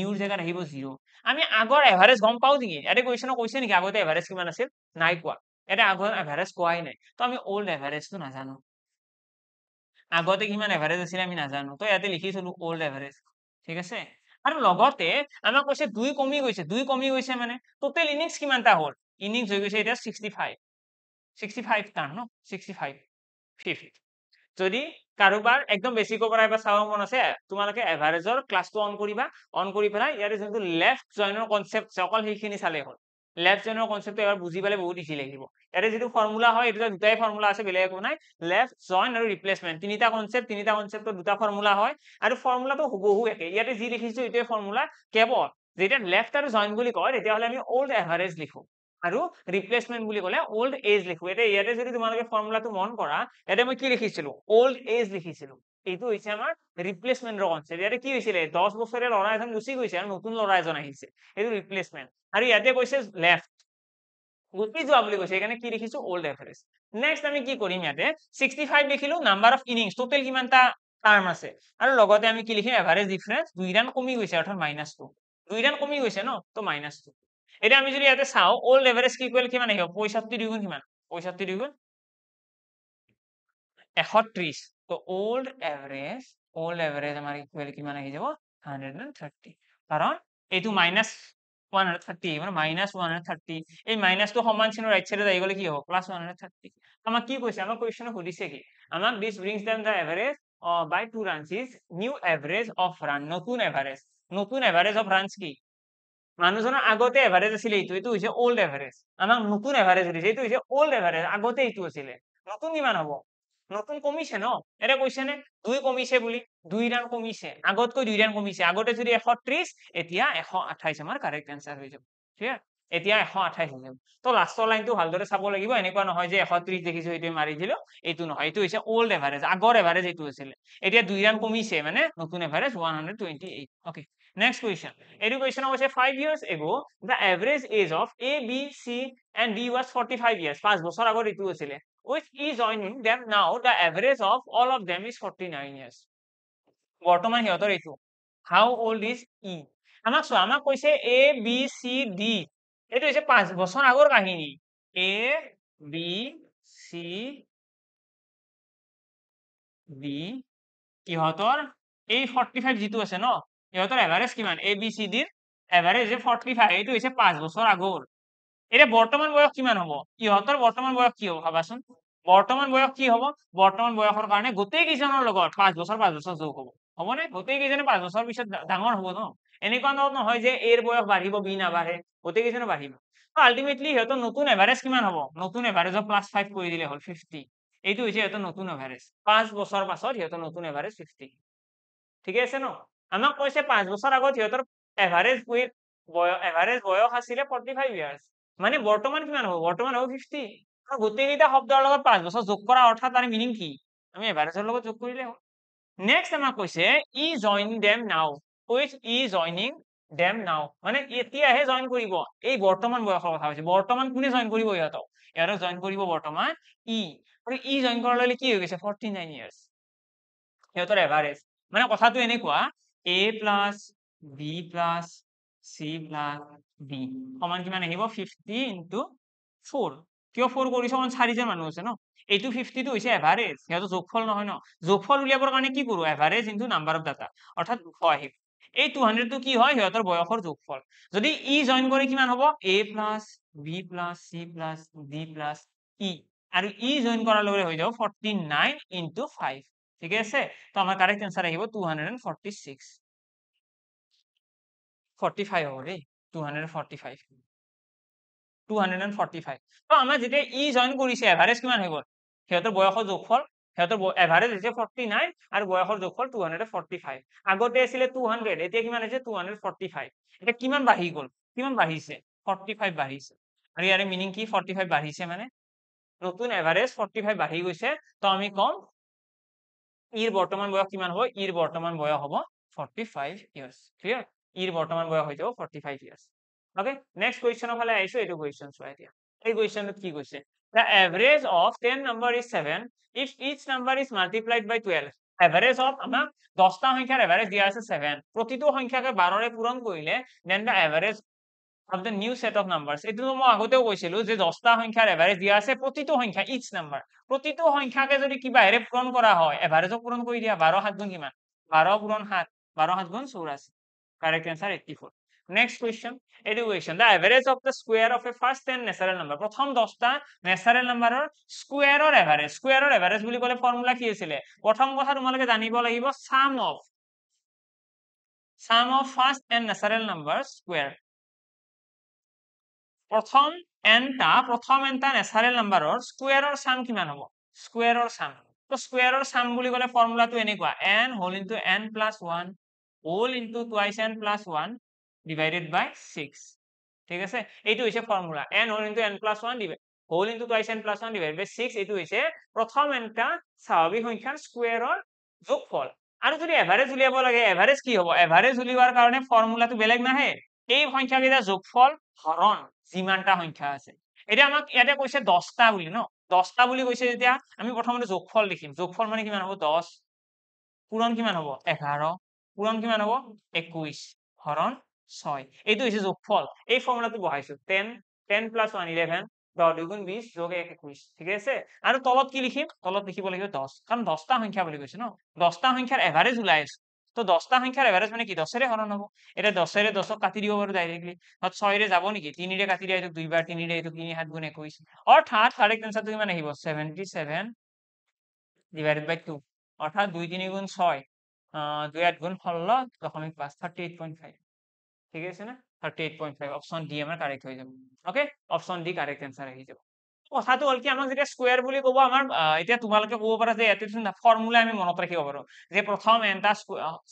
নিউৰ জেগাত আহিব জিৰ' আমি আগৰ এভাৰেজ গম পাওঁ নেকি ইয়াতে কুৱেশ্যনত কৈছে নেকি আগতে এভাৰেজ কিমান আছিল নাই কোৱা ইয়াতে আগৰ এভাৰেজ কোৱাই নাই ত' আমি অ'ল্ড এভাৰেজটো নাজানো আগতে কিমান এভাৰেজ আছিলে আমি নাজানো তো ইয়াতে লিখি লিখিছিলো অ'ল্ড এভাৰেজ ঠিক আছে আৰু লগতে আমাক কৈছে দুই কমি গৈছে দুই কমি গৈছে মানে টোটেল ইনিংছ কিমানটা হ'ল ইনিংছ হৈ গৈছে এতিয়া ছিক্সটি ফাইভ ছিক্সটি ফাইভ টান ন ছিক্সটি ফাইভ ফিফ্টি যদি কাৰোবাৰ একদম বেছি ক'ব পাৰা চাব মন আছে তোমালোকে এভাৰেজৰ ক্লাছটো অন কৰিবা অন কৰি পেলাই ইয়াৰে যোনটো লেফ্ট জইনৰ কনচেপ্ট আছে অকল সেইখিনি চালেই হ'ল লেফট জ'নৰ কনচেপ্ট এবাৰ বুজি পালে বহুত ইজি লাগিব ইয়াতে যিটো ফৰ্মুলা হয় এইটো দুটাই ফৰ্মুলা আছে বেলেগ একো নাই লেফট জইন আৰু ৰিপ্লেচমেণ্ট তিনিটা কনচেপ্ট তিনিটা কনচেপ্টত দুটা ফৰ্মুলা হয় আৰু ফৰ্মুলাটো হুবহু একে ইয়াতে যি লিখিছো এইটোৱে ফৰ্মুলা কেৱল যেতিয়া লেফট আৰু জইন বুলি কয় তেতিয়াহ'লে আমি অল্ড এভাৰেজ লিখো আৰু ৰিপ্লেচমেণ্ট বুলি ক'লে অল্ড এজ লিখোঁ এতিয়া ইয়াতে যদি তোমালোকে ফৰ্মুলাটো মন কৰা ইয়াতে মই কি লিখিছিলো অল্ড এজ লিখিছিলো এইটো হৈছে আমাৰ ৰিপ্লেচমেণ্টৰ কনচেপ্ট ইয়াতে কি হৈছিলে দহ বছৰে ল'ৰা এজন গুচি গৈছে আৰু নতুন ল'ৰা এজন আহিছে সেইটো ৰিপ্লেচমেণ্ট আৰু ইয়াতে কৈছে লেফ্ট গুচি যোৱা বুলি কৈছে সেইকাৰণে কি লিখিছো অল্ড এভাৰেজ নেক্সট আমি কি কৰিম ইয়াতে ছিক্সটি ফাইভ লিখিলো নাম্বাৰ অফ ইনিংছ টোটেল কিমানটা টাৰ্ম আছে আৰু লগতে আমি কি লিখিম এভাৰেজ ডিফাৰেঞ্চ দুই ৰাণ কমি গৈছে অৰ্থাৎ মাইনাছ টু দুই ৰাণ কমি গৈছে ন ত' মাইনাছ টু এতিয়া আমি যদি ইয়াতে চাওঁ অল্ড এভাৰেজ কি কৰিলে কিমান আহিব পঁয়ষষ্ঠি দুগুণ কিমান পঁয়ষষ্ঠি দুগুণ এশ ত্ৰিশ तो ओल्ड एवरेज ओल्ड एवरेज हमारी ट्वेल्व की मान जाओ हंड्रेड एंड थर्टी कारण A two minus one hundred thirty मैं minus one hundred thirty A minus तो समान चिन्ह राइट सैडे आई गले कि हम प्लास वन हंड्रेड थर्टी आम कैसे आम क्वेश्चन सीसे कि um this bring them the average by two runs is new average of run नतुन एवरेज नतुन एवरेज अफ रांच कि মানুহজনৰ আগতে এভাৰেজ আছিলে এইটো এইটো হৈছে অল্ড এভাৰেজ আমাক নতুন এভাৰেজ সুধিছে এইটো হৈছে অল্ড এভাৰেজ আগতে এইটো আছিলে নতুন কিমান হ'ব নতুন কমিছে ন এটা কৈছেনে দুই কমিছে বুলি দুই ৰাণ কমিছে আগতকৈ দুই ৰাণ কমিছে আগতে যদি এশ ত্ৰিশ এতিয়া এশ আঠাইশ আমাৰ কাৰেক্ট এনচাৰ হৈ যাব ঠিক এতিয়া এশ আঠাইশ হৈ যাব তো লাষ্টৰ লাইনটো ভালদৰে চাব লাগিব এনেকুৱা নহয় যে এশ ত্ৰিশ দেখিছো এইটোৱে মাৰি দিলো এইটো নহয় এইটো হৈছে অল্ড এভাৰেজ আগৰ এভাৰেজ এইটো আছিলে এতিয়া দুই ৰাণ কমিছে মানে নতুন average one hundred twenty eight okay next question এইটো কুৱেশ্যন হৈছে five years ago' the average age of A B C and B was forty five years পাঁচ বছৰ আগৰ এইটো আছিলে which is joining them now the average of all of them is 49 years what am i here to how old is e amak so amak koise a b c d etu ise 5 boson agor kahini a b c d ihotor a 45 jitu ase no ihotor average kiman a b c d average is 45 etu ise 5 boson agor এতিয়া বৰ্তমান বয়স কিমান হ'ব ইহঁতৰ বৰ্তমান বয়স কি হ'ব ভাবাচোন বৰ্তমান বয়স কি হ'ব বৰ্তমান বয়সৰ কাৰণে গোটেইকেইজনৰ লগত পাঁচ বছৰ পাঁচ বছৰ যোগ হ'ব হ'বনে গোটেইকেইজনে পাঁচ বছৰ পিছত ডাঙৰ হ'ব ন এনেকুৱা ধৰণৰ নহয় যে এৰ বয়স বাঢ়িব বি নাবাঢ়ে গোটেইকেইজনে বাঢ়িব আল্টিমেটলি সিহঁতৰ নতুন এভাৰেজ কিমান হ'ব নতুন এভাৰেজৰ প্লাছ ফাইভ কৰি দিলে হ'ল ফিফটি এইটো হৈছে সিহঁতৰ নতুন এভাৰেজ পাঁচ বছৰ পাছত সিহঁতৰ নতুন এভাৰেজ ফিফটি ঠিকে আছে ন আমাক কৈছে পাঁচ বছৰ আগত সিহঁতৰ এভাৰেজ এভাৰেজ বয়স আছিলে ফৰ্টি ফাইভ ইয়াৰ্ছ মানে বৰ্তমান কিমান হব বৰ্তমান হব 50 আৰু গুটেইটা শব্দৰ লগত 5 বছৰ যোগ কৰা অৰ্থাৎ তাৰ মিনিং কি আমি এভাৰেজৰ লগত যোগ কৰিলে নেক্সট আমাক কৈছে ই জয়িন দেম নাও উইথ ই জয়নিং দেম নাও মানে এতিয়া হে কৰিব এই বৰ্তমান বয়সৰ কথা হৈছে বৰ্তমান কোনে জয়েন কৰিব ইয়াতো ইয়াৰ জয়েন কৰিব বৰ্তমান ই আৰু ই জয়েন কৰাৰ লৈ কি হৈ গৈছে 49 ইয়াৰ্স ইয়াতৰ এভাৰেজ মানে কথাটো এনেকুৱা a plus b plus c plus D সমান কিমান আহিব 50 ইনটু 4 কিয় 4 কৰিছ মানে চাৰিজন মানুহ আছে ন এইটো 50 টো হৈছে এভাৰেজ ইয়াতো যোগফল নহয় ন যোগফল উলিয়াবৰ কাৰণে কি কৰো average into number of data অৰ্থাৎ 200 আহিব এই 200 টো কি হয় হেতৰ বয়সৰ যোগফল যদি ই e জইন কৰি কিমান হ'ব A plus B plus C plus D plus E আৰু ই e জইন কৰাৰ লগে হৈ যাব 49 ইনটু 5 ঠিক আছে তো আমাৰ কৰেক্ট আনসাৰ আহিব 246 45 হ'ব ৰে 245 245 তো আমাৰ যেতিয়া ই জইন এভাৰেজ কিমান হৈ গল হেতৰ বয়সৰ জোখফল হেতৰ এভাৰেজ হৈছে 49 আৰু বয়সৰ জোখফল 245 আগতে আছিল 200 এতিয়া কিমান হৈছে 245 এটা কিমান বাঢ়ি গল কিমান বাঢ়িছে 45 বাঢ়িছে আৰু ইয়াৰ মিনিং কি 45 বাঢ়িছে মানে নতুন এভাৰেজ 45 বাঢ়ি গৈছে তো আমি কম ইৰ বৰ্তমান বয়স কিমান হ'ব ইৰ বৰ্তমান বয়স হ'ব 45 ইয়াৰ্স ক্লিয়াৰ ইর বর্তমান বয়স হয়ে যাব forty five years okay next কুৱেশ্যনৰ ফলে আইসো এই কুৱেশ্যন চোৱা দিয়া এই কুৱেশ্যনটোত কি কৈছে the average of ten number is seven if each number is multiplied by twelve average of আমাক দশটা সংখ্যার এভারেজ দিয়া আছে সেভেন প্ৰতিটো সংখ্যাকে বাৰৰে পূরণ করলে then the average of the new set of number এই মানে আগতেও কৈছিল যে দশটা সংখ্যার এভারেজ দিয়া আছে প্ৰতিটো সংখ্যা ইচ নাম্বার প্ৰতিটো সংখ্যাকে যদি এরে পূরণ করা হয় এভারেজও পূরণ করে দিয়া বারো সাত গুণ কিমান বারো পূরণ সাত বারো সাত গুণ চৌরাশি correct answer 84 next question education the average of the square of a first 10 natural number प्रथम 10टा नेचुरल नंबरर square or average square or average बुली कोले फार्मूला की आसीले प्रथम কথা তোমালোকে জানিব লাগিব sum of sum of first 10 natural number square প্রথম এনটা প্রথম এনটা নেচুরাল নাম্বাৰৰ স্কোয়াৰৰ সাম কিমান হ'ব স্কোয়াৰৰ সাম তো স্কোয়াৰৰ সাম বুলি কলে ফৰ্মুলাটো এনেকুৱা n whole into n 1 all into twice n plus 1 divided by 6. ঠিক আছে এইটো হৈছে formula n whole into n plus 1 divide whole into twice n plus 1 divide by 6 এইটো হৈছে প্ৰথম এটা স্বাভাৱিক সংখ্যাৰ স্কোৱেৰৰ যোগফল আৰু যদি এভাৰেজ উলিয়াব লাগে এভাৰেজ কি হ'ব এভাৰেজ উলিওৱাৰ কাৰণে ফৰ্মুলাটো বেলেগ নাহে এই সংখ্যাকেইটা যোগফল হৰণ যিমানটা সংখ্যা আছে এতিয়া আমাক ইয়াতে কৈছে দহটা বুলি ন দহটা বুলি কৈছে যেতিয়া আমি প্ৰথমতে যোগফল লিখিম যোগফল মানে কিমান হ'ব দহ পূৰণ কিমান হ'ব এঘাৰ পূৰণ কিমান হ'ব একৈশ হৰণ ছয় এইটো হৈছে যোগফল এই ফৰ্মুলাটো বহাইছো ten ten plus one eleven দহ দুগুণ বিশ যোগ এক একৈশ ঠিকে আছে আৰু তলত কি লিখিম তলত লিখিব লাগিব দহ কাৰণ দহটা সংখ্যা বুলি কৈছো ন দহটা সংখ্যাৰ এভাৰেজ ওলাই আছো ত' দহটা সংখ্যাৰ এভাৰেজ মানে কি দহেৰে হৰণ হ'ব এতিয়া দহেৰে দহক কাটি দিব পাৰোঁ ডাইৰেক্টলি তাত ছয়ৰে যাব নেকি তিনিৰে কাটি দিয়া এইটো দুইবাৰ তিনিৰে এইটো তিনি সাত গুণ একৈশ অৰ্থাৎ কাৰেক্ট এনচাৰটো কিমান আহিব seventy seven divided by two অৰ্থাৎ দুই তিনি গুণ ছয় দুই আঠ গুণ ষোল্ল দশমিক পাঁচ থাৰ্টি এইট পইণ্ট ফাইভ ঠিক আছেনে thirty eight point five option D আমাৰ কাৰেক্ট হৈ যাব okay option D correct answer আহি যাব কথাটো হ'ল কি আমাক যেতিয়া স্কুৱেৰ বুলি ক'ব আমাৰ এতিয়া তোমালোকে ক'ব পাৰা যে ইয়াতে ফৰ্মুলা আমি মনত ৰাখিব পাৰোঁ যে প্ৰথম এটা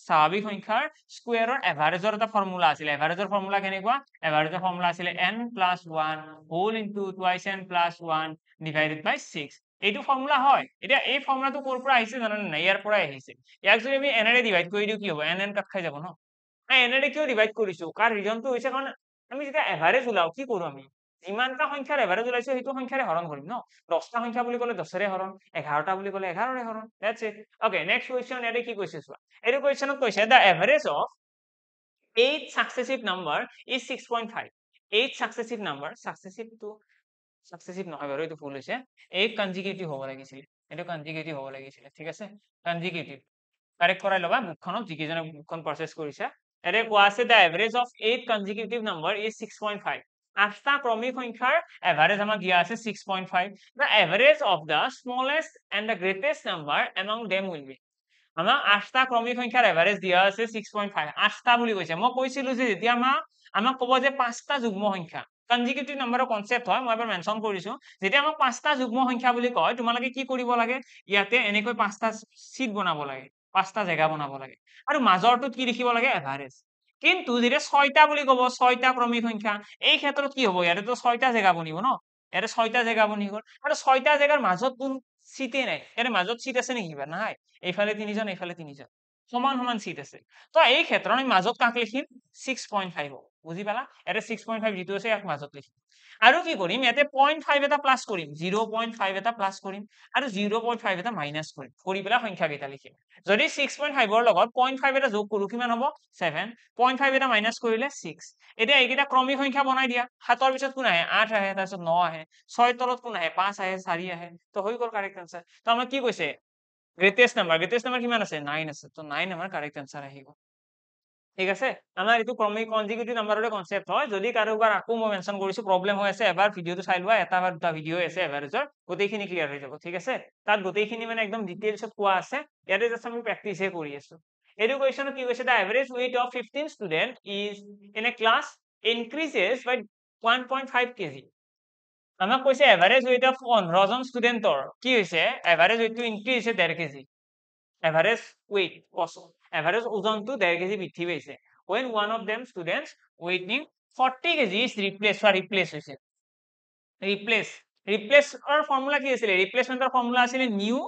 স্বাভাৱিক সংখ্যাৰ স্কুৱেৰৰ এভাৰেজৰ এটা ফৰ্মুলা আছিলে এভাৰেজৰ ফৰ্মুলা কেনেকুৱা এভাৰেজৰ ফৰ্মুলা আছিলে N plus one whole into twice N plus one divided by six এইটো ফৰ্মুলা হয় এতিয়া এই ফৰ্মুলাটো কৰ পৰা আহিছে জানানে নাই ইয়াৰ পৰাই আহিছে ইয়াক যদি আমি এনেৰে ডিভাইড কৰি দিওঁ কি হ'ব এন এন কাট খাই যাব ন নাই এনেৰে কিয় ডিভাইড কৰিছোঁ কাৰ ৰিজনটো হৈছে কাৰণ আমি যেতিয়া এভাৰেজ ওলাওঁ কি কৰোঁ আমি যিমানটা সংখ্যাৰ এভাৰেজ ওলাইছোঁ সেইটো সংখ্যাৰে হৰণ কৰিম ন দহটা সংখ্যা বুলি ক'লে দহেৰে হৰণ এঘাৰটা বুলি ক'লে এঘাৰৰে হৰণ that's it okay next question ইয়াতে কি কৈছে চোৱা এইটো কুৱেশ্যনত কৈছে the average of eight successive number is six point five eight successive number ছাকচেছিভটো সাকসেসিভ নহয় বাৰু এইটো ভুল হৈছে এই কনজিকিউটিভ হ'ব লাগিছিল এইটো কনজিকিউটিভ হ'ব লাগিছিলে ঠিক আছে কনজিকিউটিভ কাৰেক্ট কৰাই ল'বা মুখখনক যিকেইজনে মুখখন প্ৰচেছ কৰিছে এতিয়া কোৱা আছে the average of eight consecutive number is six point five আঠটা ক্ৰমিক সংখ্যাৰ এভাৰেজ আমাক দিয়া আছে six point five the average of the smallest and the greatest number among them will be আমাক আঠটা ক্ৰমিক সংখ্যাৰ এভাৰেজ দিয়া আছে ছিক্স পইণ্ট ফাইভ আঠটা বুলি কৈছে মই কৈছিলো যে যেতিয়া আমাক আমাক ক'ব যে পাঁচটা যুগ্ম সংখ্যা কনজিকিউটিভ নম্বৰৰ কনসেপ্ট হয় মই এবাৰ মেনশ্যন কৰিছোঁ যেতিয়া আমাক পাঁচটা যুগ্ম সংখ্যা বুলি কয় তোমালোকে কি কৰিব লাগে ইয়াতে এনেকৈ পাঁচটা চিট বনাব লাগে পাঁচটা জেগা বনাব লাগে আৰু মাজৰটোত কি লিখিব লাগে এভাৰেজ কিন্তু যেতিয়া ছয়টা বুলি ক'ব ছয়টা ক্ৰমিক সংখ্যা এই ক্ষেত্ৰত কি হ'ব ইয়াতেতো ছয়টা জেগা বনিব ন ইয়াতে ছয়টা জেগা বনি গ'ল আৰু ছয়টা জেগাৰ মাজত কোন চিটেই নাই ইয়াতে মাজত চিট আছে নেকি কিবা নাই এইফালে তিনিজন এইফালে তিনিজন সমান সমান সিট আছে তো এই ক্ষেত্ৰত আমি মাজত কাক লিখিম ছিক্স পইণ্ট ফাইভ বুজি পালা ইয়াতে ছিক্স পইণ্ট ফাইভ যিটো আছে ইয়াক মাজত লিখিম আৰু কি কৰিম ইয়াতে পইণ্ট ফাইভ এটা প্লাছ কৰিম জিৰ' পইণ্ট ফাইভ এটা প্লাছ কৰিম আৰু জিৰ' পইণ্ট ফাইভ এটা মাইনাছ কৰিম কৰি পেলাই সংখ্যাকেইটা লিখিম যদি ছিক্স পইণ্ট ফাইভৰ লগত পইণ্ট ফাইভ এটা যোগ কৰোঁ কিমান হ'ব ছেভেন পইণ্ট ফাইভ এটা মাইনাছ কৰিলে ছিক্স এতিয়া এইকেইটা ক্ৰমিক সংখ্যা বনাই দিয়া সাতৰ পিছত কোন আহে আঠ আহে তাৰপিছত ন আহে ছয় তলত কোন আহে পাঁচ আহে চাৰি আহে তো হৈ গ'ল কাৰেক্ট আনচাৰ তো কি কৈছে গ্ৰেটেষ্ট নাম্বাৰ গ্ৰেটেষ্ট নাম্বাৰ কিমান আছে নাইন আছে তো নাইন আমাৰ কাৰেক্ট এনচাৰ আহিব ঠিক আছে আমাৰ এইটো ক্ৰমিক কনজিকিউটিভ নাম্বাৰৰে কনচেপ্ট হয় যদি কাৰোবাৰ আকৌ মই মেনশ্যন কৰিছো প্ৰব্লেম হৈ আছে এবাৰ ভিডিঅ'টো চাই লোৱা এটা বা দুটা ভিডিঅ' আছে এভাৰেজৰ গোটেইখিনি ক্লিয়াৰ হৈ যাব ঠিক আছে তাত গোটেইখিনি মানে একদম ডিটেইলছত কোৱা আছে ইয়াতে জাষ্ট আমি প্ৰেক্টিচহে কৰি আছো এইটো কুৱেশ্যনত কি কৈছে the average weight of fifteen student is in a class increases by one point five kg আমাক কৈছে এভাৰেজ ৱেইট অফ পোন্ধৰজন ষ্টুডেণ্টৰ কি হৈছে এভাৰেজ ৱেইটটো ইনক্ৰিজ হৈছে ডেৰ কেজি এভাৰেজ ৱেইট এভাৰেজ ওজনটো ডেৰ কেজি বৃদ্ধি পাইছে when one of them student ৱেইটিং ফৰ্টি কেজি ইজ ৰিপ্লেচ হোৱা ৰিপ্লেচ হৈছে ৰিপ্লেচ ৰিপ্লেচৰ ফৰ্মুলা কি আছিলে ৰিপ্লেচমেণ্টৰ ফৰ্মুলা আছিলে নিউ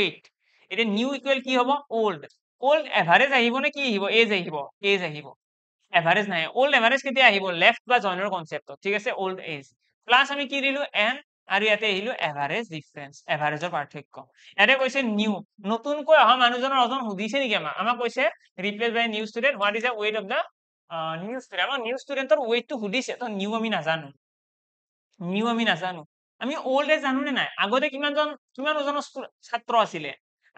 ৱেইট এতিয়া নিউ ইকুৱেল কি হ'ব অ'ল্ড অ'ল্ড এভাৰেজ আহিব নে কি আহিব এজ আহিব এজ আহিব এভাৰেজ নাহে অ'ল্ড এভাৰেজ কেতিয়া আহিব লেফ্ট বা জইনৰ কনচেপ্টত ঠিক আছে অ'ল্ড এজ প্লাস আমি কি দিলো এন আৰু ইয়াতে আহিলো এভাৰেজ ডিফাৰেঞ্চ এভাৰেজৰ পাৰ্থক্য ইয়াতে কৈছে নিউ নতুনকৈ অহা মানুহজনৰ অজন সুধিছে নেকি আমাক আমাক কৈছে replace by new student what is the weight of the new student আমাৰ নিউ ষ্টুডেণ্টৰ ৱেটটো সুধিছে তো নিউ আমি নাজানো নিউ আমি নাজানো আমি জানো নে নাই আগতে কিমানজন কিমান ওজনৰ ছাত্ৰ আছিলে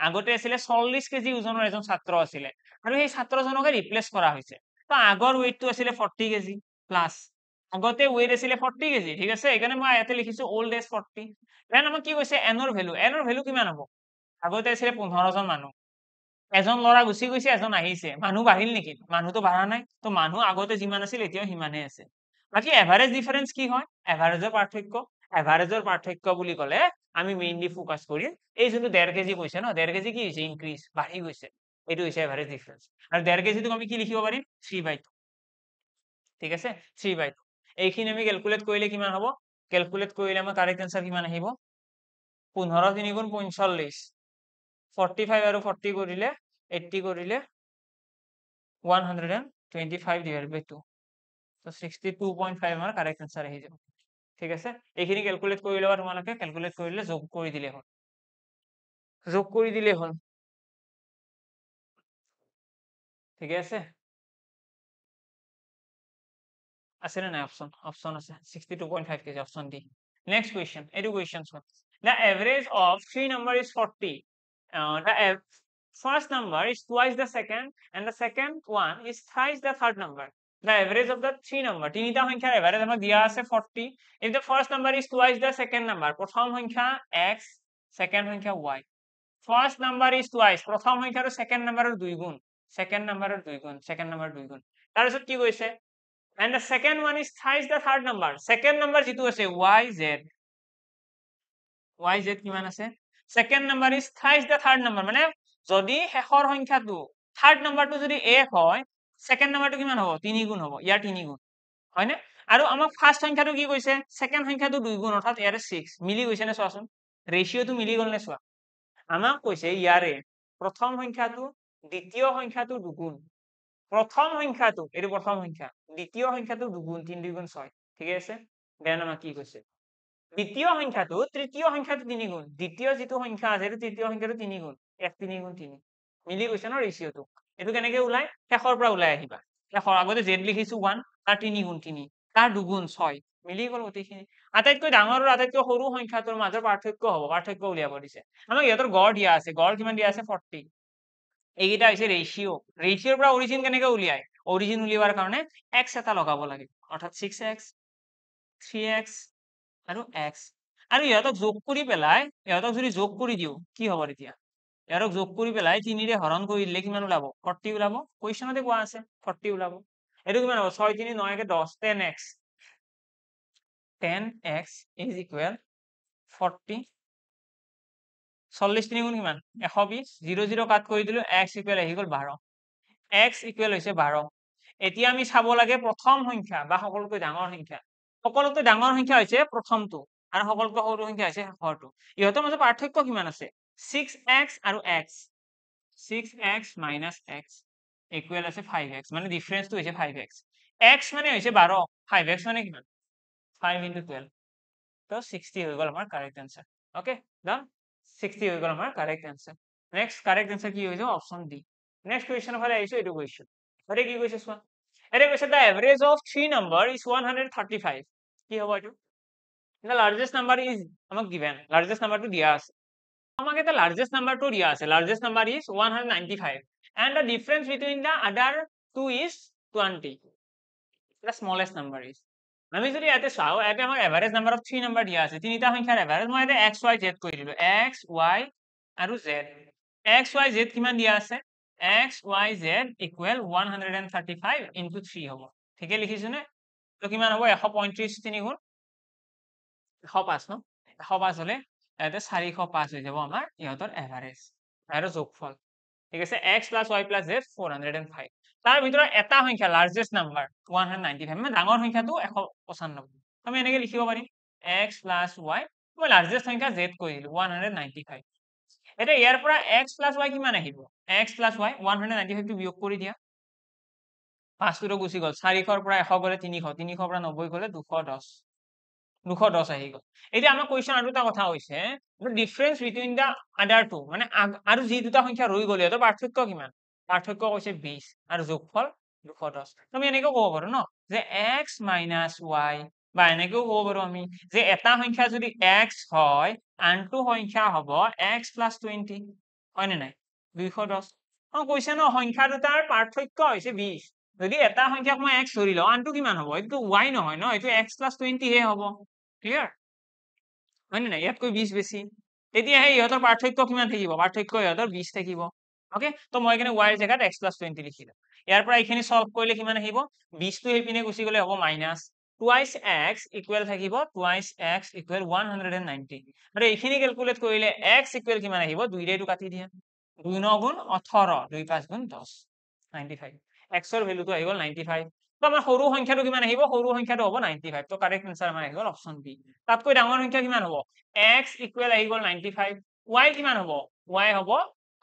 আগতে আছিলে চল্লিশ কেজি ওজনৰ এজন ছাত্ৰ আছিলে আৰু সেই ছাত্ৰজনকে ৰিপ্লেচ কৰা হৈছে তো আগৰ ৱেইটটো আছিলে ফৰ্টি কেজি প্লাছ আগতে ওয়েট আছিলে ফৰ্টি কেজি ঠিক আছে সেইকাৰণে মই ইয়াতে লিখিছো অল্ড এজ 40 দেন আমাক কি কৈছে এনৰ ভেলু এনৰ ভেলু কিমান হ'ব আগতে আছিলে পোন্ধৰজন মানুহ এজন ল'ৰা গুচি গৈছে এজন আহিছে মানুহ বাঢ়িল নেকি মানুহটো বাঢ়া নাই তো মানুহ আগতে যিমান আছিল এতিয়াও সিমানেই আছে বাকী এভাৰেজ ডিফাৰেঞ্চ কি হয় এভাৰেজৰ পাৰ্থক্য এভাৰেজৰ পাৰ্থক্য বুলি ক'লে আমি মেইনলি ফোকাচ কৰিম এই যোনটো ডেৰ কেজি কৈছে ন ডেৰ কেজি কি হৈছে ইনক্ৰিজ বাঢ়ি গৈছে এইটো হৈছে এভাৰেজ ডিফাৰেঞ্চ আৰু ডেৰ কেজিটোক আমি কি লিখিব পাৰিম থ্ৰী বাই টু ঠিক আছে থ্ৰী বাই টু এইখিনি আমি কেলকুলেট কৰিলে কিমান হ'ব কেলকুলেট কৰিলে আমাৰ কাৰেক্ট এনচাৰ কিমান আহিব পোন্ধৰ তিনি গুণ পঞ্চল্লিছ ফৰ্টি ফাইভ আৰু ফৰ্টি কৰিলে এইটি কৰিলে one hundred and twenty five divide by two ত' ছিক্সটি টু পইণ্ট ফাইভ আমাৰ কাৰেক্ট এনচাৰ আহি যাব ঠিক আছে এইখিনি কেলকুলেট কৰি ল'বা তোমালোকে কেলকুলেট কৰিলে যোগ কৰি দিলেই হ'ল যোগ কৰি দিলেই হ'ল ঠিকে আছে আছে না অপশন অপশন আছে 62.5 kg option D next question এটু question the average of three number is 40 uh, the first number is twice the second and the second one is thrice the third number the average of the three number তিনিটা সংখ্যার average আমরা দিয়া আছে 40 if the first number is twice the second number প্রথম সংখ্যা x second সংখ্যা y first number is twice প্রথম সংখ্যাৰ second number দুই গুণ second number দুই গুণ second number দুই গুণ তাৰপিছত কি কৈছে and the second one is thai is the third number second number jitu ase yz yz ki man ase second number is thai is the third number mane jodi hehor sankha tu third number tu jodi a hoy second number tu ki man hobo tini gun hobo ya tini gun hoy ne aru ama first sankha tu ki koise second sankha tu dui gun orthat er 6 mili koise ne swasun ratio tu mili gol ne swa ama koise yare pratham sankha tu ditiyo sankha tu dugun প্ৰথম সংখ্যাটো এইটো প্ৰথম সংখ্যা দ্বিতীয় সংখ্যাটো দুগুণ তিন দুগুণ ছয় ঠিকে আছে বেয়া নামা কি কৈছে দ্বিতীয় সংখ্যাটো তৃতীয় সংখ্যাটো তিনি গুণ দ্বিতীয় যিটো সংখ্যা আছে সেইটো তৃতীয় সংখ্যাটো তিনি গুণ এক তিনি গুণ তিনি মিলি গৈছে ন ৰেচিঅ'টো এইটো কেনেকে ওলাই শেষৰ পৰা ওলাই আহিবা শেষৰ আগতে জেড লিখিছো ওৱান তাৰ তিনি তিনিগুণ তিনি তাৰ দুগুণ ছয় মিলি গ'ল গোটেইখিনি আটাইতকৈ ডাঙৰ আৰু আটাইতকৈ সৰু সংখ্যাটোৰ মাজৰ পাৰ্থক্য হ'ব পাৰ্থক্য উলিয়াব দিছে আমাক ইহঁতৰ গড় দিয়া আছে গড় কিমান দিয়া আছে ফৰ্টি এইকেইটা হৈছে ৰেচিঅ' ৰেচিঅ'ৰ পৰা অৰিজিন কেনেকৈ উলিয়াই অৰিজিন উলিওৱাৰ কাৰণে এক্স এটা লগাব লাগে অৰ্থাৎ ছিক্স এক্স থ্ৰী এক্স আৰু এক্স আৰু ইহঁতক যোগ কৰি পেলাই ইহঁতক যদি যোগ কৰি দিওঁ কি হ'ব তেতিয়া ইহঁতক যোগ কৰি পেলাই তিনিৰে হৰণ কৰি দিলে কিমান ওলাব ফৰ্টি ওলাব কুৱেশ্যনতে কোৱা আছে ফৰ্টি ওলাব এইটো কিমান হ'ব ছয় তিনি ন একে দহ ten X ten X is equal forty চল্লিশ তিনিগুণ কিমান এশ বিশ জিৰ' জিৰ' কাট কৰি দিলোঁ এক্স ইকুৱেল আহি গ'ল বাৰ এক্স ইকুৱেল হৈছে বাৰ এতিয়া আমি চাব লাগে প্ৰথম সংখ্যা বা সকলোতকৈ ডাঙৰ সংখ্যা সকলোতকৈ ডাঙৰ সংখ্যা হৈছে প্ৰথমটো আৰু সকলোতকৈ সৰু সংখ্যা হৈছে শেষৰটো ইহঁতৰ মাজত পাৰ্থক্য কিমান আছে ছিক্স এক্স আৰু X six X minus X equal আছে ফাইভ এক্স মানে ডিফাৰেঞ্চটো হৈছে ফাইভ এক্স এক্স মানে হৈছে বাৰ ফাইভ এক্স মানে কিমান ফাইভ ইণ্টু টুৱেল্ভ তো ছিক্সটি হৈ গ'ল আমাৰ কাৰেক্ট এনচাৰ অ'কে ডন 60 হই গলো আমার correct answer next correct answer কি হইছে অপশন ডি নেক্সট কোশ্চেন পড়া আইছে এট কোশ্চেন আরে কি কইছে সোয়া আরে কইছে the average of three number is 135 কি হবে এট না লার্জেস্ট নাম্বার ইজ আমাগো গিভেন লার্জেস্ট নাম্বার টু দিয়া আছে আমাগে দা লার্জেস্ট নাম্বার টু দিয়া আছে largest number is 195 and the difference between the other two is 20 smallest number is আমি যদি ইয়াতে চাওঁ ইয়াতে আমাক average number of three number দিয়া আছে তিনিটা সংখ্যাৰ এভাৰেজ মই ইয়াতে এক্স ৱাই জেড কৰি দিলোঁ এক্স ৱাই আৰু জেড এক্স ৱাই জেড কিমান দিয়া আছে X Y Z equal one hundred and thirty five into three হ'ব ঠিকে লিখিছোনে তো কিমান হ'ব এশ পঁয়ত্ৰিছ তিনি গুণ এশ পাঁচ ন এশ পাঁচ হ'লে ইয়াতে চাৰিশ পাঁচ হৈ যাব আমাৰ ইহঁতৰ এভাৰেজ আৰু যোগফল ঠিক আছে X plus Y plus Z four hundred and five তাৰ ভিতৰত এটা সংখ্যা লাৰ্জেস্ট নাম্বাৰ 195 মানে ডাঙৰ সংখ্যাটো 195 আমি এনেকে লিখিব পাৰিম x y মই লাৰ্জেস্ট সংখ্যা z কৈছিলো 195 এটা ইয়াৰ পৰা x y কিমান আহিব x y 195 টো বিয়োগ কৰি দিয়া পাঁচটো গুচি গ'ল চাৰিশৰ পৰা এশ গলে তিনিশ তিনিশৰ পৰা নব্বৈ গলে দুশ দহ দুশ দহ আহি গ'ল এতিয়া আমাৰ কুৱেশ্যন আৰু এটা কথা হৈছে ডিফাৰেন্স বিটুইন দা আদাৰ টু মানে আৰু যি দুটা সংখ্যা ৰৈ গ'ল সিহঁতৰ পাৰ্থক্য কিমান পাৰ্থক্য কইছে 20 আৰ যোগফল দহ তুমি এনেকে কব পাৰো ন যে x y বা এনেকে কব পাৰো আমি যে এটা সংখ্যা যদি x হয় আন সংখ্যা হব x 20 হয় না নাই 210 ও কইছে ন সংখ্যা দুটাৰ পাৰ্থক্য হৈছে 20 যদি এটা সংখ্যাক মই এক্স ধৰি লওঁ আনটো কিমান মান হব এটো y ন হয় ন এটো x 20 হে হব ক্লিয়াৰ হয় নে নাই ইয়াতকৈ বিশ বেছি এতিয়া সেই ইহঁতৰ পাৰ্থক্য কিমান থাকিব পাৰ্থক্য ইহঁতৰ 20 থাকিব ওকে তো মই এখানে y জায়গাত x 20 লিখি দিম ইয়ার পৰা এখানি সলভ কইলে কিমান হইব 20 টো হেপিনে গুছি গলে হব মাইনাস 2x ইকুয়াল থাকিব 2x 190 মানে এখানি ক্যালকুলেট কইলে x ইকুয়াল কিমান হইব 2 ৰে টো কাটি দিয়া 2 9 গুণ 18 2 5 গুণ 10 95 x ৰ ভ্যালু টো আহিল 95 তো আমাৰ হৰু সংখ্যাটো কিমান হইব হৰু সংখ্যাটো হব 95 তো কাৰেক্ট আনসাৰ আমাৰ হইল অপচন বি তাতকৈ ডাঙৰ সংখ্যা কিমান হব x ইকুয়াল আহিল 95 y কিমান হব y হব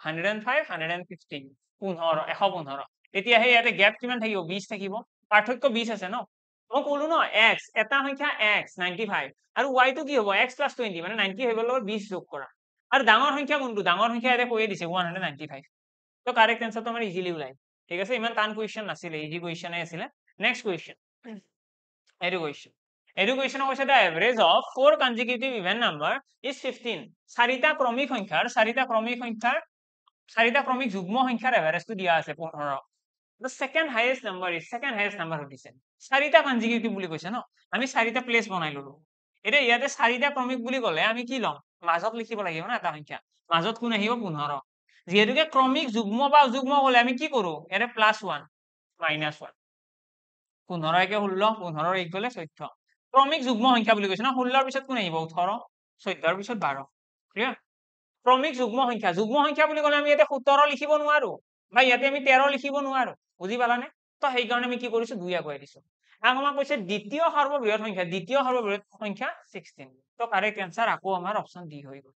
105 115 পুনৰ 115 এতিয়া হে ইয়াতে গ্যাপ কিমান থাকিব 20 থাকিব পার্থক্য 20 আছে ন তো কলু ন x এটা সংখ্যা x 95 আর y তো কি হবো x 20 মানে 90 হৈ গলো 20 যোগ কৰা আৰ ডাঙৰ সংখ্যা কোনটো ডাঙৰ সংখ্যা ইয়াতে কৈয়ে দিছে 195 তো কাৰেক্ট আনসাৰ তোমাৰ ইজিলি উলাই ঠিক আছে ইমান টান কোয়েশ্চন নাছিল ইজি কোয়েশ্চন আছিল নেক্সট কোয়েশ্চন এৰি কোয়েশ্চন এৰি কোয়েশ্চন কৈছে the average of four consecutive even number is 15 সাৰিতা ক্ৰমিক সংখ্যাৰ সাৰিতা ক্ৰমিক সংখ্যাৰ চাৰিটা ক্ৰমিক যুগ্ম সংখ্যাৰ এভাৰেজটো দিয়া আছে পোন্ধৰ second highest number is second highest number সুধিছে চাৰিটা কনজিকিউটিভ বুলি কৈছে ন আমি চাৰিটা প্লেচ বনাই ললো এতিয়া ইয়াতে চাৰিটা ক্ৰমিক বুলি ক'লে আমি কি ল'ম মাজত লিখিব লাগিব না এটা সংখ্যা মাজত কোন আহিব পোন্ধৰ যিহেতুকে ক্ৰমিক যুগ্ম বা অযুগ্ম ক'লে আমি কি কৰো ইয়াতে প্লাছ ওৱান মাইনাছ ওৱান পোন্ধৰ একে ষোল্ল পোন্ধৰ এক গ'লে চৈধ্য ক্ৰমিক যুগ্ম সংখ্যা বুলি কৈছে ন ষোল্লৰ পিছত কোন আহিব ওঠৰ চৈধ্যৰ পিছত বাৰ ক্লিয়াৰ ক্ৰমিক যুগ্ম সংখ্যা যুগ্ম সংখ্যা বুলি ক'লে আমি ইয়াতে সোতৰ লিখিব নোৱাৰো বা ইয়াতে আমি তেৰ লিখিব নোৱাৰো বুজি পালানে তো সেইকাৰণে আমি কি কৰিছো দুই আগুৱাই দিছো আৰু আমাক কৈছে দ্বিতীয় সৰ্ববৃহৎ সংখ্যা দ্বিতীয় সৰ্ববৃহৎ সংখ্যা ছিক্সটিন তো কাৰেক্ট এনচাৰ আকৌ আমাৰ অপশ্যন ডি হৈ গ'ল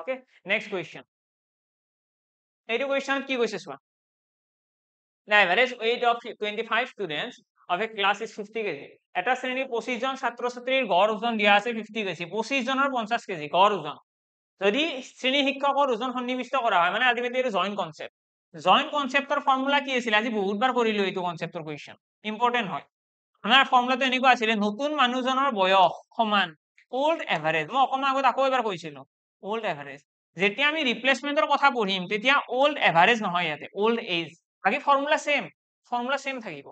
অকে নেক্সট কুৱেশ্যন এইটো কুৱেশ্যনত কি কৈছে চোৱা the average weight of twenty five student of a class is fifty kg এটা শ্ৰেণীৰ পঁচিছজন ছাত্ৰ ছাত্ৰীৰ গড় ওজন দিয়া আছে ফিফটি কেজি পঁচিছজনৰ পঞ্চাশ কেজি গড় ওজন যদি শ্ৰেণী শিক্ষকৰ ওজন সন্নিৱিষ্ট কৰা হয় মানে আজিকালি এইটো জইন কনচেপ্ট জইন কনচেপ্টৰ ফৰ্মুলা কি আছিলে আজি বহুতবাৰ কৰিলো এইটো কনচেপ্টৰ কুৱেশ্যন ইম্পৰ্টেণ্ট হয় আমাৰ ফৰ্মুলাটো এনেকুৱা আছিলে নতুন মানুহজনৰ বয়স সমান অল্ড এভাৰেজ মই অকণমান আগত আকৌ এবাৰ কৈছিলো অল্ড এভাৰেজ যেতিয়া আমি ৰিপ্লেচমেণ্টৰ কথা পঢ়িম তেতিয়া অল্ড এভাৰেজ নহয় ইয়াতে অল্ড এজ বাকী ফৰ্মুলা চেম ফৰ্মুলা চেম থাকিব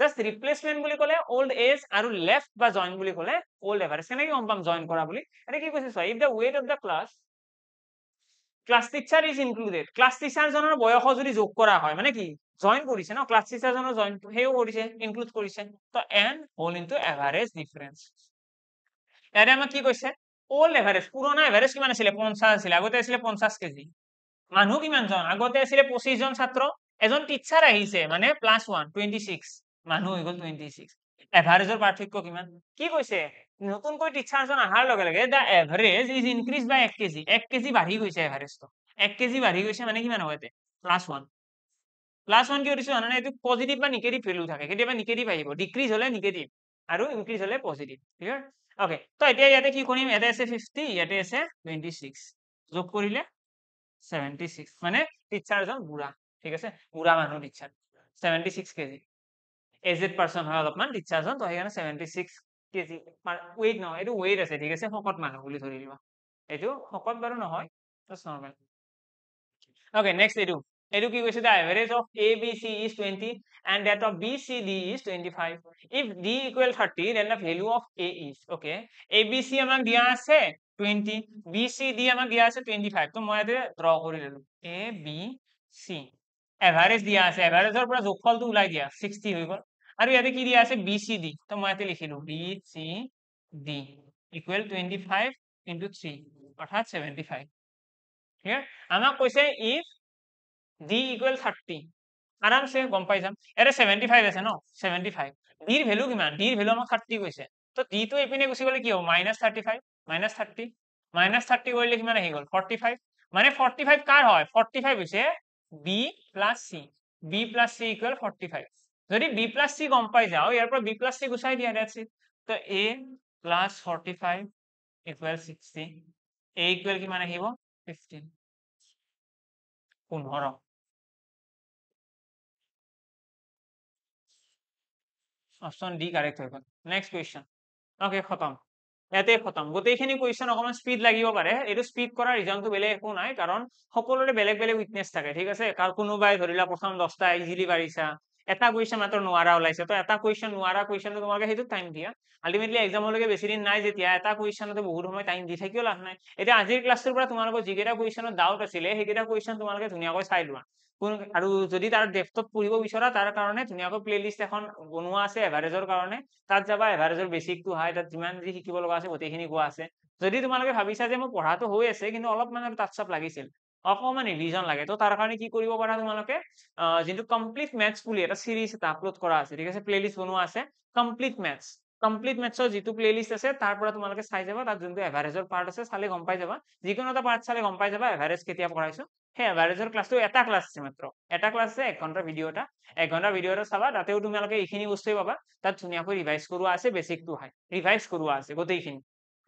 জাষ্ট ৰিপ্লেচমেণ্ট বুলি ক'লে অল্ড এজ আৰু লেফ্ট বা জইন বুলি ক'লে অল্ড এভাৰেজ কেনেকৈ গম পাম জইন কৰা বুলি এনেকৈ কি কৈছে if the weight of the class class teacher is included class টিচাৰজনৰ বয়সো যদি যোগ কৰা হয় মানে কি জইন কৰিছে ন ক্লাছ টিচাৰজনৰ জইন সেইও কৰিছে ইনক্লুড কৰিছে তো N whole into average difference ইয়াৰে আমাক কি কৈছে অল্ড এভাৰেজ পুৰণা এভাৰেজ কিমান আছিলে পঞ্চাছ আছিলে আগতে আছিলে পঞ্চাছ কেজি মানুহ কিমানজন আগতে আছিলে পঁচিছজন ছাত্ৰ এজন টিচাৰ আহিছে মানে প্লাছ ওৱান টুৱেণ্টি ছিক্স মানুহ হৈ গ'ল টুৱেণ্টি ছিক্স এভাৰেজৰ পাৰ্থক্য কিমান কি কৈছে নতুনকৈ টিচাৰজন অহাৰ লগে লগে the average is increase by এক কেজি এক কেজি বাঢ়ি গৈছে এভাৰেজটো এক কেজি বাঢ়ি গৈছে মানে কিমান হ'ব ইয়াতে ক্লাছ ওৱান ক্লাছ ওৱান কি কৰিছো জানানে এইটো পজিটিভ বা নিগেটিভ ভেলু থাকে কেতিয়াবা নিগেটিভ আহিব ডিক্ৰিজ হ'লে নিগেটিভ আৰু ইনক্ৰিজ হ'লে পজিটিভ ক্লিয়াৰ অকে তো এতিয়া ইয়াতে কি কৰিম ইয়াতে আছে ফিফটি ইয়াতে আছে টুৱেণ্টি ছিক্স যোগ কৰিলে ছেভেণ্টি ছিক্স মানে টিচাৰজন বুঢ়া ঠিক আছে বুঢ়া মানুহ teacher seventy six kg aged person হয় অলপমান টিচাৰজন তো সেইকাৰণে ছেভেণ্টি ছিক্স কেজি ওয়েট নহয় এটো ওয়েট আছে ঠিক আছে শকত মানুহ বুলি ধৰি লোৱা এইটো শকত বাৰু নহয় জাষ্ট নৰ্মেল অকে নেক্সট এইটো এইটো কি কৈছে the average of A B C is twenty and that of B C D is twenty five if D equal thirty then the value of A is okay A B C আমাক দিয়া আছে twenty B C D আমাক দিয়া আছে twenty five ত' মই ইয়াতে draw কৰি ল'লোঁ এ বি চি এভাৰেজ দিয়া আছে এভাৰেজৰ পৰা জোখফলটো ওলাই দিয়া ছিক্সটি হৈ গ'ল আৰু ইয়াতে e কি দিয়া আছে বি সি ডি তো মই ইয়াতে লিখিলো B C D equal twenty five into three অৰ্থাৎ চেভেণ্টি ফাইভ আমাক কৈছে ইফ ডি ইকুৱেল থাৰ্টি আৰামছে গম পাই যাম ইয়াতে চেভেণ্টি ফাইভ আছে ন চেভেণ্টি ফাইভ ডিৰ ভেলু কিমান ডিৰ ভেলু আমাক থাৰ্টি কৈছে তো ডিটো এইপিনে গুচি গ'লে কি হ'ব minus thirty five minus thirty minus thirty কৰিলে কিমান আহি গ'ল ফৰ্টি ফাইভ মানে ফৰ্টি ফাইভ কাৰ হয় ফৰ্টি ফাইভ হৈছে B plus C B plus C equal forty five যদি বি প্লাছ চি গম পাই যাওঁ ইয়াৰ পৰা বি প্লাছ চি গুচাই দিয়া ডেট চিট তো A plus forty five equal sixty A equal কিমান আহিব ফিফটিন পোন্ধৰ অপশ্যন ডি কাৰেক্ট হৈ গ'ল নেক্সট কুৱেশ্যন অ'কে খতম ইয়াতে খতম গোটেইখিনি কুৱেশ্যন অকণমান স্পীড লাগিব পাৰে এইটো স্পীড কৰা ৰিজনটো বেলেগ একো নাই কাৰণ সকলোৰে বেলেগ বেলেগ উইকনেছ থাকে ঠিক আছে কাৰ কোনোবাই ধৰি লোৱা প্ৰথম দহটা ইজিলি পাৰিছা এটা কুৱেশ্যন মাত্ৰ নোৱাৰা ওলাইছে তো এটা কুৱেশ্যন নোৱাৰা কুৱেশ্যনটো তোমালোকে সেইটো টাইম দিয়া আল্টিমেটলি এক্সামলৈকে বেছি দিন নাই যেতিয়া এটা কুৱেশ্যনতে বহুত সময় টাইম দি থাকিও লাভ নাই এতিয়া আজিৰ ক্লাছটোৰ পৰা তোমালোকৰ যিকেইটা কুৱেশ্যনত ডাউট আছিলে সেইকেইটা কুৱেশ্যন তোমালোকে ধুনীয়াকৈ চাই লোৱা আৰু যদি তাৰ ডেপ্থত পঢ়িব বিচৰা তাৰ কাৰণে ধুনীয়াকৈ প্লেলিষ্ট এখন বনোৱা আছে এভাৰেজৰ কাৰণে তাত যাবা এভাৰেজৰ বেচিকটো হয় তাত যিমান যি শিকিব লগা আছে গোটেইখিনি কোৱা আছে যদি তোমালোকে ভাবিছা যে মোৰ পঢ়াটো হৈ আছে কিন্তু অলপমান আৰু তাত চাপ লাগিছিল অকণমান ৰিভিজন লাগে তো তাৰ কাৰণে কি কৰিব পাৰা তোমালোকে যিটো কমপ্লিট মেথছ বুলি এটা চিৰিজ এটা আপলোড কৰা আছে ঠিক আছে প্লেলিষ্ট বনোৱা আছে কমপ্লিট মেথছ কমপ্লিট মেথছৰ যিটো প্লেলিষ্ট আছে তাৰ পৰা তোমালোকে চাই যাবা তাত যোনটো এভাৰেজৰ পাৰ্ট আছে চালে গম পাই যাবা যিকোনো এটা পাৰ্ট চালে গম পাই যাবা এভাৰেজ কেতিয়া পঢ়াইছো সেই এভাৰেজৰ ক্লাছটো এটা ক্লাছ আছে মাত্ৰ এটা ক্লাছ আছে এক ঘণ্টাৰ ভিডিঅ' এটা এঘণ্টা ভিডিঅ' এটা চাবা তাতেও তোমালোকে এইখিনি বস্তুৱে পাবা তাত ধুনীয়াকৈ ৰিভাইজ কৰোৱা আছে বেচিকটো হাই ৰিভাইজ কৰোৱা আছে গোটেইখিনি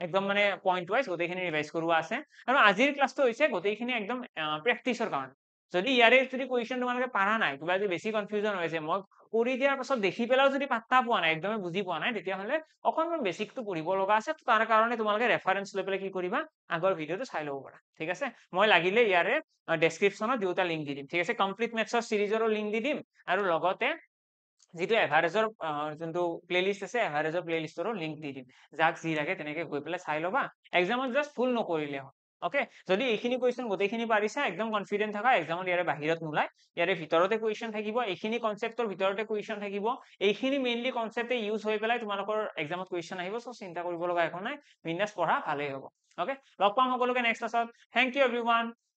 একদম মানে পইন্ট ওয়াইজ গোটেইখিনি ৰিভাইজ কৰবো আছে আৰু আজিৰ ক্লাসটো হৈছে গোটেইখিনি একদম প্ৰেক্টিছৰ কাৰণে যদি ইয়াৰে যদি কুৱেশ্যন তোমালোকে পাৰা নাই কিবা যদি বেছি কনফিউজন হৈছে মই কৰি দিয়াৰ পাছত দেখি পেলাইও যদি পাত্তা পোৱা নাই একদমেই বুজি পোৱা নাই তেতিয়াহ'লে অকণমান বেছিকটো পঢ়িব লগা আছে তো তাৰ কাৰণে তোমালোকে ৰেফাৰেঞ্চ লৈ পেলাই কি কৰিবা আগৰ ভিডিঅ'টো চাই ল'ব পাৰা ঠিক আছে মই লাগিলে ইয়াৰে ডেছক্ৰিপশ্যনত দুয়োটা লিংক দি দিম ঠিক আছে কমপ্লিট মেথছৰ চিৰিজৰো লিংক দি দিম আৰু লগতে যিটো এভাৰেজৰ যোনটো প্লেলিষ্ট আছে এভাৰেজৰ প্লেলিষ্টৰো লিংক দি দিম যাক যি লাগে তেনেকে গৈ পেলাই চাই ল'বা এক্সামত জাষ্ট ফুল নকৰিলে হয় অকে যদি এইখিনি কুৱেশ্যন গোটেইখিনি পাৰিছা একদম কনফিডেণ্ট থাকা একজামত ইয়াৰে বাহিৰত নোলায় ইয়াৰে ভিতৰতে কুৱেশ্যন থাকিব এইখিনি কনচেপ্টৰ ভিতৰতে কুৱেশ্যন থাকিব এইখিনি মেইনলি কনচেপ্টে ইউজ হৈ পেলাই তোমালোকৰ একজামত কুৱেশ্যন আহিব চ' চিন্তা কৰিব লগা একো নাই বিন্দাছ পঢ়া ভালেই হ'ব অকে লগ পাম সকলোকে নেক্সট ক্লাছত থেংক ইউ এভৰি ওৱান